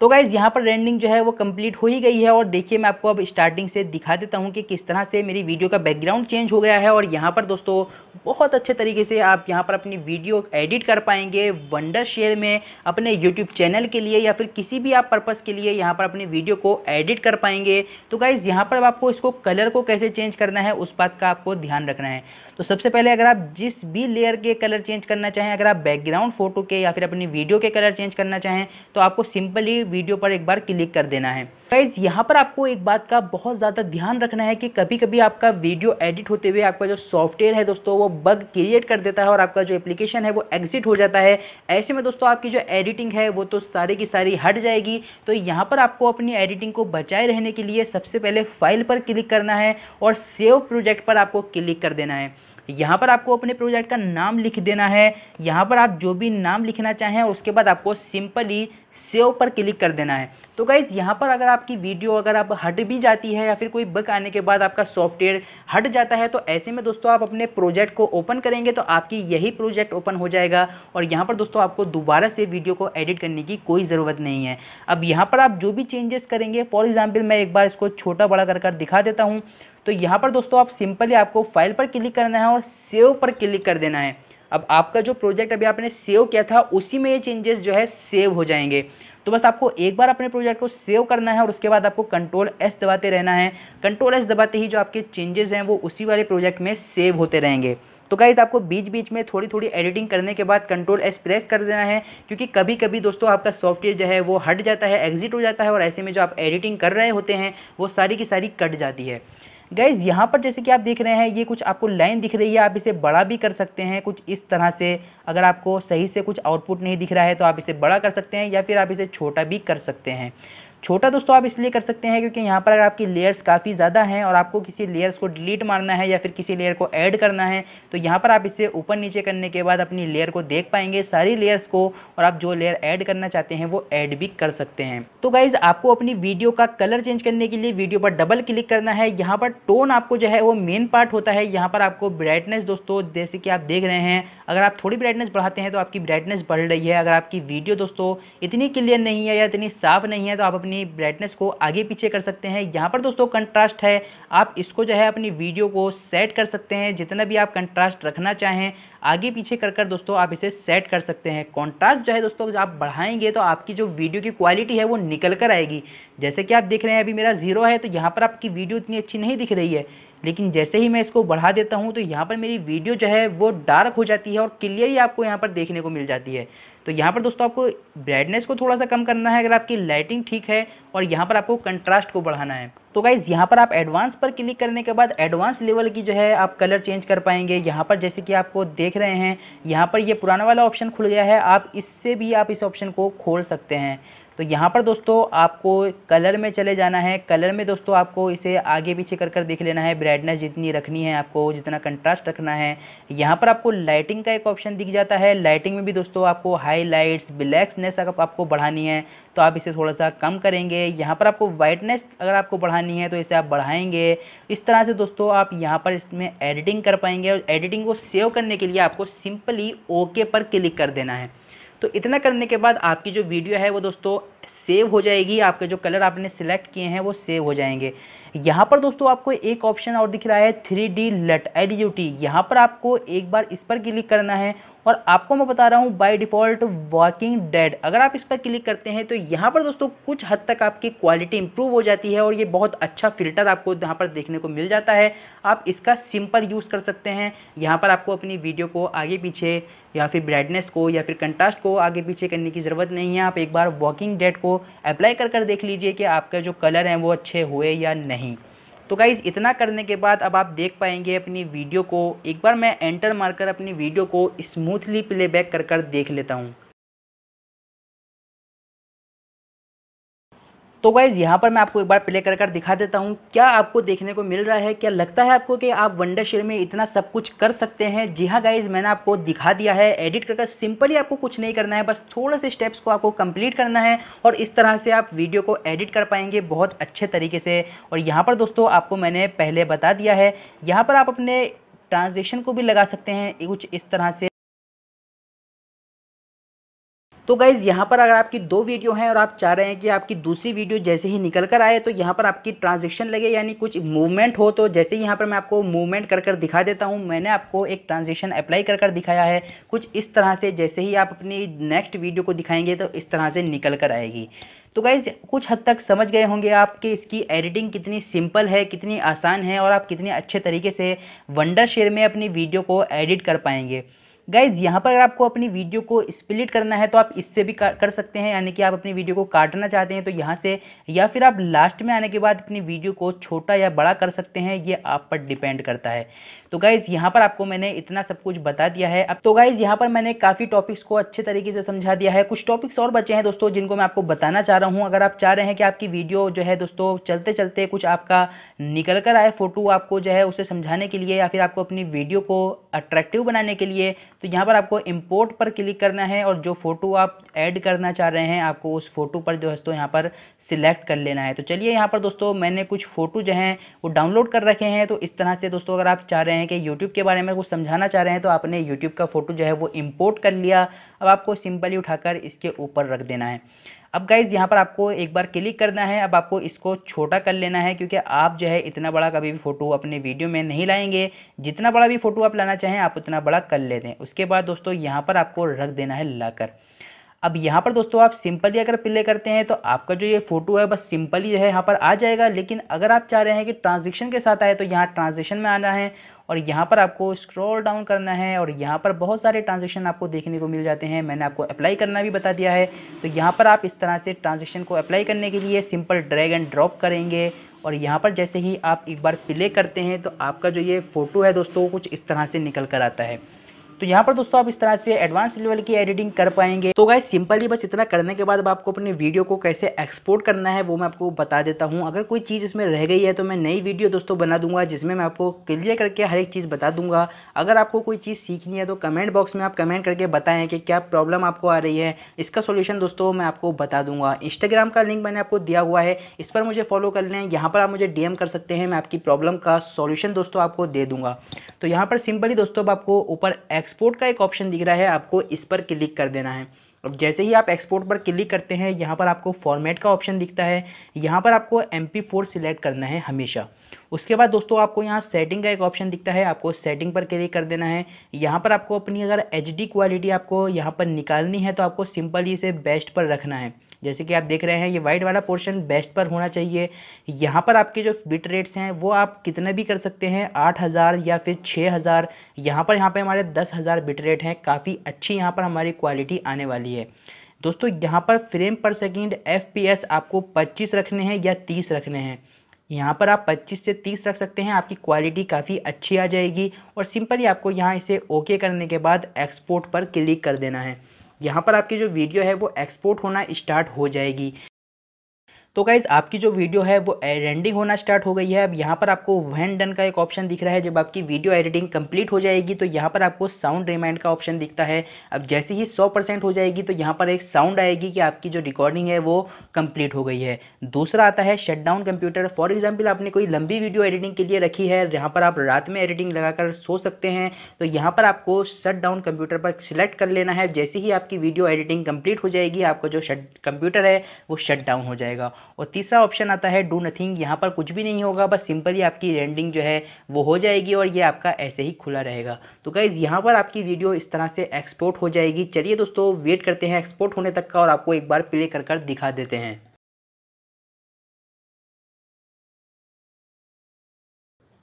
तो गाइज़ यहाँ पर रेंडिंग जो है वो कंप्लीट हो ही गई है और देखिए मैं आपको अब स्टार्टिंग से दिखा देता हूँ कि किस तरह से मेरी वीडियो का बैकग्राउंड चेंज हो गया है और यहाँ पर दोस्तों बहुत अच्छे तरीके से आप यहाँ पर अपनी वीडियो एडिट कर पाएंगे वंडर शेयर में अपने यूट्यूब चैनल के लिए या फिर किसी भी आप पर्पज़ के लिए यहाँ पर अपनी वीडियो को एडिट कर पाएंगे तो गाइज़ यहाँ पर आपको इसको कलर को कैसे चेंज करना है उस बात का आपको ध्यान रखना है तो सबसे पहले अगर आप जिस भी लेयर के कलर चेंज करना चाहें अगर आप बैकग्राउंड फोटो के या फिर अपनी वीडियो के कलर चेंज करना चाहें तो आपको सिंपली वीडियो पर एक बार क्लिक कर देना है गाइज यहाँ पर आपको एक बात का बहुत ज़्यादा ध्यान रखना है कि कभी कभी आपका वीडियो एडिट होते हुए आपका जो सॉफ्टवेयर है दोस्तों वो बग क्रिएट कर देता है और आपका जो एप्लीकेशन है वो एग्जिट हो जाता है ऐसे में दोस्तों आपकी जो एडिटिंग है वो तो सारी की सारी हट जाएगी तो यहाँ पर आपको अपनी एडिटिंग को बचाए रहने के लिए सबसे पहले फाइल पर क्लिक करना है और सेव प्रोजेक्ट पर आपको क्लिक कर देना है यहाँ पर आपको अपने प्रोजेक्ट का नाम लिख देना है यहाँ पर आप जो भी नाम लिखना चाहें और उसके बाद आपको सिंपली सेव पर क्लिक कर देना है तो गाइज़ यहाँ पर अगर आपकी वीडियो अगर आप हट भी जाती है या फिर कोई बग आने के बाद आपका सॉफ्टवेयर हट जाता है तो ऐसे में दोस्तों आप अपने प्रोजेक्ट को ओपन करेंगे तो आपकी यही प्रोजेक्ट ओपन हो जाएगा और यहाँ पर दोस्तों आपको दोबारा से वीडियो को एडिट करने की कोई ज़रूरत नहीं है अब यहाँ पर आप जो भी चेंजेस करेंगे फॉर एग्ज़ाम्पल मैं एक बार इसको छोटा बड़ा कर कर दिखा देता हूँ तो यहाँ पर दोस्तों आप सिंपली आपको फाइल पर क्लिक करना है और सेव पर क्लिक कर देना है अब आपका जो प्रोजेक्ट अभी आपने सेव किया था उसी में ये चेंजेस जो है सेव हो जाएंगे तो बस आपको एक बार अपने प्रोजेक्ट को सेव करना है और उसके बाद आपको कंट्रोल एस दबाते रहना है कंट्रोल एस दबाते ही जो आपके चेंजेस हैं वो उसी वाले प्रोजेक्ट में सेव होते रहेंगे तो गाइज़ आपको बीच बीच में थोड़ी थोड़ी एडिटिंग करने के बाद कंट्रोल एस प्रेस कर देना है क्योंकि कभी कभी दोस्तों आपका सॉफ्टवेयर जो है वो हट जाता है एग्जिट हो जाता है और ऐसे में जो आप एडिटिंग कर रहे होते हैं वो सारी की सारी कट जाती है गैज़ यहाँ पर जैसे कि आप देख रहे हैं ये कुछ आपको लाइन दिख रही है आप इसे बड़ा भी कर सकते हैं कुछ इस तरह से अगर आपको सही से कुछ आउटपुट नहीं दिख रहा है तो आप इसे बड़ा कर सकते हैं या फिर आप इसे छोटा भी कर सकते हैं छोटा दोस्तों आप इसलिए कर सकते हैं क्योंकि यहाँ पर अगर आपकी लेयर्स काफ़ी ज़्यादा हैं और आपको किसी लेयर्स को डिलीट मारना है या फिर किसी लेयर को ऐड करना है तो यहाँ पर आप इसे ऊपर नीचे करने के बाद अपनी लेयर को देख पाएंगे सारी लेयर्स को और आप जो लेयर ऐड करना चाहते हैं वो ऐड भी कर सकते हैं तो गाइज़ आपको अपनी वीडियो का कलर चेंज करने के लिए वीडियो पर डबल क्लिक करना है यहाँ पर टोन आपको जो है वो मेन पार्ट होता है यहाँ पर आपको ब्राइटनेस दोस्तों जैसे कि आप देख रहे हैं अगर आप थोड़ी ब्राइटनेस बढ़ाते हैं तो आपकी ब्राइटनेस बढ़ रही है अगर आपकी वीडियो दोस्तों इतनी क्लियर नहीं है या इतनी साफ नहीं है तो आप अपनी अपनी ब्राइटनेस को आगे पीछे कर सकते हैं यहाँ पर दोस्तों कंट्रास्ट है आप इसको जो है अपनी वीडियो को सेट कर सकते हैं जितना भी आप कंट्रास्ट रखना चाहें आगे पीछे कर कर दोस्तों आप इसे सेट कर सकते हैं कॉन्ट्रास्ट जो है दोस्तों आप बढ़ाएंगे तो आपकी जो वीडियो की क्वालिटी है वो निकल कर आएगी जैसे कि आप देख रहे हैं अभी मेरा ज़ीरो है तो यहाँ पर आपकी वीडियो इतनी अच्छी नहीं दिख रही है लेकिन जैसे ही मैं इसको बढ़ा देता हूँ तो यहाँ पर मेरी वीडियो जो है वो डार्क हो जाती है और क्लियर ही आपको यहाँ पर देखने को मिल जाती है तो यहाँ पर दोस्तों आपको ब्राइटनेस को थोड़ा सा कम करना है अगर आपकी लाइटिंग ठीक है और यहाँ पर आपको कंट्रास्ट को बढ़ाना है तो गाइज़ यहाँ पर आप एडवांस पर क्लिक करने के बाद एडवांस लेवल की जो है आप कलर चेंज कर पाएंगे यहाँ पर जैसे कि आपको देख रहे हैं यहाँ पर ये पुराना वाला ऑप्शन खुल गया है आप इससे भी आप इस ऑप्शन को खोल सकते हैं तो यहाँ पर दोस्तों आपको कलर में चले जाना है कलर में दोस्तों आपको इसे आगे पीछे कर कर देख लेना है ब्राइटनेस जितनी रखनी है आपको जितना कंट्रास्ट रखना है यहाँ पर आपको लाइटिंग का एक ऑप्शन दिख जाता है लाइटिंग में भी दोस्तों आपको हाई लाइट्स ब्लैक्सनेस अगर आपको बढ़ानी है तो आप इसे थोड़ा सा कम करेंगे यहाँ पर आपको वाइटनेस अगर आपको बढ़ानी है तो इसे आप बढ़ाएंगे इस तरह से दोस्तों आप यहाँ पर इसमें एडिटिंग कर पाएंगे और एडिटिंग को सेव करने के लिए आपको सिंपली ओके पर क्लिक कर देना है तो इतना करने के बाद आपकी जो वीडियो है वो दोस्तों सेव हो जाएगी आपके जो कलर आपने सेलेक्ट किए हैं वो सेव हो जाएंगे यहाँ पर दोस्तों आपको एक ऑप्शन और दिख रहा है थ्री डी लट एड यू टी यहाँ पर आपको एक बार इस पर क्लिक करना है और आपको मैं बता रहा हूँ बाय डिफ़ॉल्ट वॉकिंग डेड अगर आप इस पर क्लिक करते हैं तो यहाँ पर दोस्तों कुछ हद तक आपकी क्वालिटी इंप्रूव हो जाती है और ये बहुत अच्छा फिल्टर आपको यहाँ पर देखने को मिल जाता है आप इसका सिंपल यूज़ कर सकते हैं यहाँ पर आपको अपनी वीडियो को आगे पीछे या फिर ब्राइटनेस को या फिर कंट्रास्ट को आगे पीछे करने की ज़रूरत नहीं है आप एक बार वॉकिंग डेड प्रोडक्ट को अप्लाई कर कर देख लीजिए कि आपके जो कलर हैं वो अच्छे हुए या नहीं तो गाइज़ इतना करने के बाद अब आप देख पाएंगे अपनी वीडियो को एक बार मैं एंटर मारकर अपनी वीडियो को स्मूथली प्लेबैक कर कर देख लेता हूँ तो गाइज़ यहाँ पर मैं आपको एक बार प्ले कर कर दिखा देता हूँ क्या आपको देखने को मिल रहा है क्या लगता है आपको कि आप वंडर शेयर में इतना सब कुछ कर सकते हैं जी हाँ गाइज़ मैंने आपको दिखा दिया है एडिट कर कर सिंपली आपको कुछ नहीं करना है बस थोड़े से स्टेप्स को आपको कंप्लीट करना है और इस तरह से आप वीडियो को एडिट कर पाएंगे बहुत अच्छे तरीके से और यहाँ पर दोस्तों आपको मैंने पहले बता दिया है यहाँ पर आप अपने ट्रांजेक्शन को भी लगा सकते हैं कुछ इस तरह से तो गाइज़ यहाँ पर अगर आपकी दो वीडियो हैं और आप चाह रहे हैं कि आपकी दूसरी वीडियो जैसे ही निकल कर आए तो यहाँ पर आपकी ट्रांजेक्शन लगे यानी कुछ मूवमेंट हो तो जैसे ही यहाँ पर मैं आपको मूवमेंट कर कर दिखा देता हूँ मैंने आपको एक ट्रांजेक्शन अप्लाई कर कर दिखाया है कुछ इस तरह से जैसे ही आप अपनी नेक्स्ट वीडियो को दिखाएंगे तो इस तरह से निकल कर आएगी तो गाइज़ कुछ हद तक समझ गए होंगे आप कि इसकी एडिटिंग कितनी सिंपल है कितनी आसान है और आप कितने अच्छे तरीके से वंडर शेयर में अपनी वीडियो को एडिट कर पाएंगे गाइज यहाँ पर अगर आपको अपनी वीडियो को स्प्लिट करना है तो आप इससे भी कर सकते हैं यानी कि आप अपनी वीडियो को काटना चाहते हैं तो यहाँ से या फिर आप लास्ट में आने के बाद अपनी वीडियो को छोटा या बड़ा कर सकते हैं ये आप पर डिपेंड करता है तो गाइज़ यहाँ पर आपको मैंने इतना सब कुछ बता दिया है अब तो गाइज़ यहाँ पर मैंने काफ़ी टॉपिक्स को अच्छे तरीके से समझा दिया है कुछ टॉपिक्स और बचे हैं दोस्तों जिनको मैं आपको बताना चाह रहा हूँ अगर आप चाह रहे हैं कि आपकी वीडियो जो है दोस्तों चलते चलते कुछ आपका निकल कर आए फ़ोटो आपको जो है उसे समझाने के लिए या फिर आपको अपनी वीडियो को अट्रैक्टिव बनाने के लिए तो यहाँ पर आपको इम्पोर्ट पर क्लिक करना है और जो फ़ोटो आप ऐड करना चाह रहे हैं आपको उस फोटो पर जो दोस्तों यहाँ पर सिलेक्ट कर लेना है तो चलिए यहाँ पर दोस्तों मैंने कुछ फ़ोटो जो हैं वो डाउनलोड कर रखे हैं तो इस तरह से दोस्तों अगर आप चाह रहे हैं कि यूट्यूब के बारे में कुछ समझाना चाह रहे हैं तो आपने यूट्यूब का फ़ोटो जो है वो इम्पोर्ट कर लिया अब आपको सिंपली उठाकर इसके ऊपर रख देना है अब गाइज़ यहाँ पर आपको एक बार क्लिक करना है अब आपको इसको छोटा कर लेना है क्योंकि आप जो है इतना बड़ा कभी भी फ़ोटो अपने वीडियो में नहीं लाएंगे जितना बड़ा भी फ़ोटो आप लाना चाहें आप उतना बड़ा कर लेते हैं उसके बाद दोस्तों यहाँ पर आपको रख देना है लाकर अब यहाँ पर दोस्तों आप सिंपली अगर प्ले करते हैं तो आपका जो ये फोटो है बस सिंपली जो है यहाँ पर आ जाएगा लेकिन अगर आप चाह रहे हैं कि ट्रांजेक्शन के साथ आए तो यहाँ ट्रांजेक्शन में आना है और यहाँ पर आपको स्क्रॉल डाउन करना है और यहाँ पर बहुत सारे ट्रांजेक्शन आपको देखने को मिल जाते हैं मैंने आपको अप्लाई करना भी बता दिया है तो यहाँ पर आप इस तरह से ट्रांजेक्शन को अप्लाई करने के लिए सिंपल ड्रैग एंड ड्रॉप करेंगे और यहाँ पर जैसे ही आप एक बार प्ले करते हैं तो आपका जो ये फ़ोटो है दोस्तों कुछ इस तरह से निकल कर आता है तो यहाँ पर दोस्तों आप इस तरह से एडवांस लेवल की एडिटिंग कर पाएंगे तो गाय सिंपली बस इतना करने के बाद आपको अपने वीडियो को कैसे एक्सपोर्ट करना है वो मैं आपको बता देता हूँ अगर कोई चीज़ इसमें रह गई है तो मैं नई वीडियो दोस्तों बना दूंगा जिसमें मैं आपको क्लियर करके हर एक चीज़ बता दूंगा अगर आपको कोई चीज़ सीखनी है तो कमेंट बॉक्स में आप कमेंट करके बताएं कि क्या प्रॉब्लम आपको आ रही है इसका सोल्यूशन दोस्तों मैं आपको बता दूंगा इंस्टाग्राम का लिंक मैंने आपको दिया हुआ है इस पर मुझे फॉलो कर लें यहाँ पर आप मुझे डीएम कर सकते हैं मैं आपकी प्रॉब्लम का सोल्यूशन दोस्तों आपको दे दूँगा तो यहाँ पर सिंपली दोस्तों आपको ऊपर एक्स एक्सपोर्ट का एक ऑप्शन दिख रहा है आपको इस पर क्लिक कर देना है अब जैसे ही आप एक्सपोर्ट पर क्लिक करते हैं यहाँ पर आपको फॉर्मेट का ऑप्शन दिखता है यहाँ पर आपको एम पी फोर सिलेक्ट करना है हमेशा उसके बाद दोस्तों आपको यहाँ सेटिंग का एक ऑप्शन दिखता है आपको सेटिंग पर क्लिक कर देना है यहाँ पर आपको अपनी अगर एच डी क्वालिटी आपको यहाँ पर निकालनी है तो आपको सिंपली इसे बेस्ट पर रखना है जैसे कि आप देख रहे हैं ये वाइट वाला पोर्शन बेस्ट पर होना चाहिए यहाँ पर आपके जो बिट रेट्स हैं वो आप कितने भी कर सकते हैं आठ हज़ार या फिर छः हज़ार यहाँ पर यहाँ पर हमारे दस हज़ार बिट रेट हैं काफ़ी अच्छी यहाँ पर हमारी क्वालिटी आने वाली है दोस्तों यहाँ पर फ्रेम पर सेकेंड एफ आपको पच्चीस रखने हैं या तीस रखने हैं यहाँ पर आप पच्चीस से तीस रख सकते हैं आपकी क्वालिटी काफ़ी अच्छी आ जाएगी और सिंपली आपको यहाँ इसे ओके करने के बाद एक्सपोर्ट पर क्लिक कर देना है यहाँ पर आपकी जो वीडियो है वो एक्सपोर्ट होना स्टार्ट हो जाएगी तो गाइज़ आपकी जो वीडियो है वो एडिंग होना स्टार्ट हो गई है अब यहाँ पर आपको वैन डन का एक ऑप्शन दिख रहा है जब आपकी वीडियो एडिटिंग कंप्लीट हो जाएगी तो यहाँ पर आपको साउंड रिमाइंड का ऑप्शन दिखता है अब जैसे ही सौ परसेंट हो जाएगी तो यहाँ पर एक साउंड आएगी कि आपकी जो रिकॉर्डिंग है वो कम्प्लीट हो गई है दूसरा आता है shut down computer for example आपने कोई लंबी वीडियो एडिटिंग के लिए रखी है जहाँ पर आप रात में एडिटिंग लगाकर सो सकते हैं तो यहाँ पर आपको शट डाउन कंप्यूटर पर सिलेक्ट कर लेना है जैसे ही आपकी वीडियो एडिटिंग कम्प्लीट हो जाएगी आपका जो शट कंप्यूटर है वो शट डाउन हो जाएगा और तीसरा ऑप्शन आता है डू नथिंग यहाँ पर कुछ भी नहीं होगा बस सिंपली आपकी रेंडिंग जो है वो हो जाएगी और ये आपका ऐसे ही खुला रहेगा तो गाइज़ यहाँ पर आपकी वीडियो इस तरह से एक्सपोर्ट हो जाएगी चलिए दोस्तों वेट करते हैं एक्सपोर्ट होने तक का और आपको एक बार प्ले कर कर दिखा देते हैं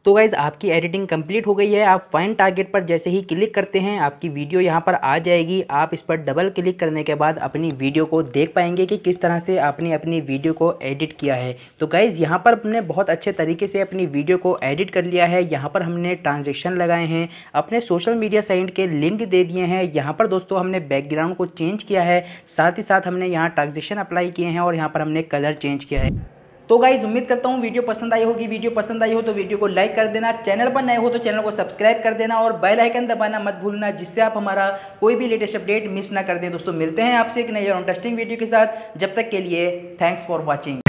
तो गाइज़ आपकी एडिटिंग कंप्लीट हो गई है आप फाइन टारगेट पर जैसे ही क्लिक करते हैं आपकी वीडियो यहाँ पर आ जाएगी आप इस पर डबल क्लिक करने के बाद अपनी वीडियो को देख पाएंगे कि किस तरह से आपने अपनी वीडियो को एडिट किया है तो गाइज़ यहाँ पर हमने बहुत अच्छे तरीके से अपनी वीडियो को एडिट कर लिया है यहाँ पर हमने ट्रांजेक्शन लगाए हैं अपने सोशल मीडिया साइट के लिंक दे दिए हैं यहाँ पर दोस्तों हमने बैकग्राउंड को चेंज किया है साथ ही साथ हमने यहाँ ट्रांजेक्शन अप्लाई किए हैं और यहाँ पर हमने कलर चेंज किया है तो गाइज उम्मीद करता हूँ वीडियो पसंद आई होगी वीडियो पसंद आई हो तो वीडियो को लाइक कर देना चैनल पर नए हो तो चैनल को सब्सक्राइब कर देना और बेल आइकन दबाना मत भूलना जिससे आप हमारा कोई भी लेटेस्ट अपडेट मिस ना कर दें दोस्तों मिलते हैं आपसे एक नई इंटरेस्टिंग वीडियो के साथ जब तक के लिए थैंक्स फॉर वॉचिंग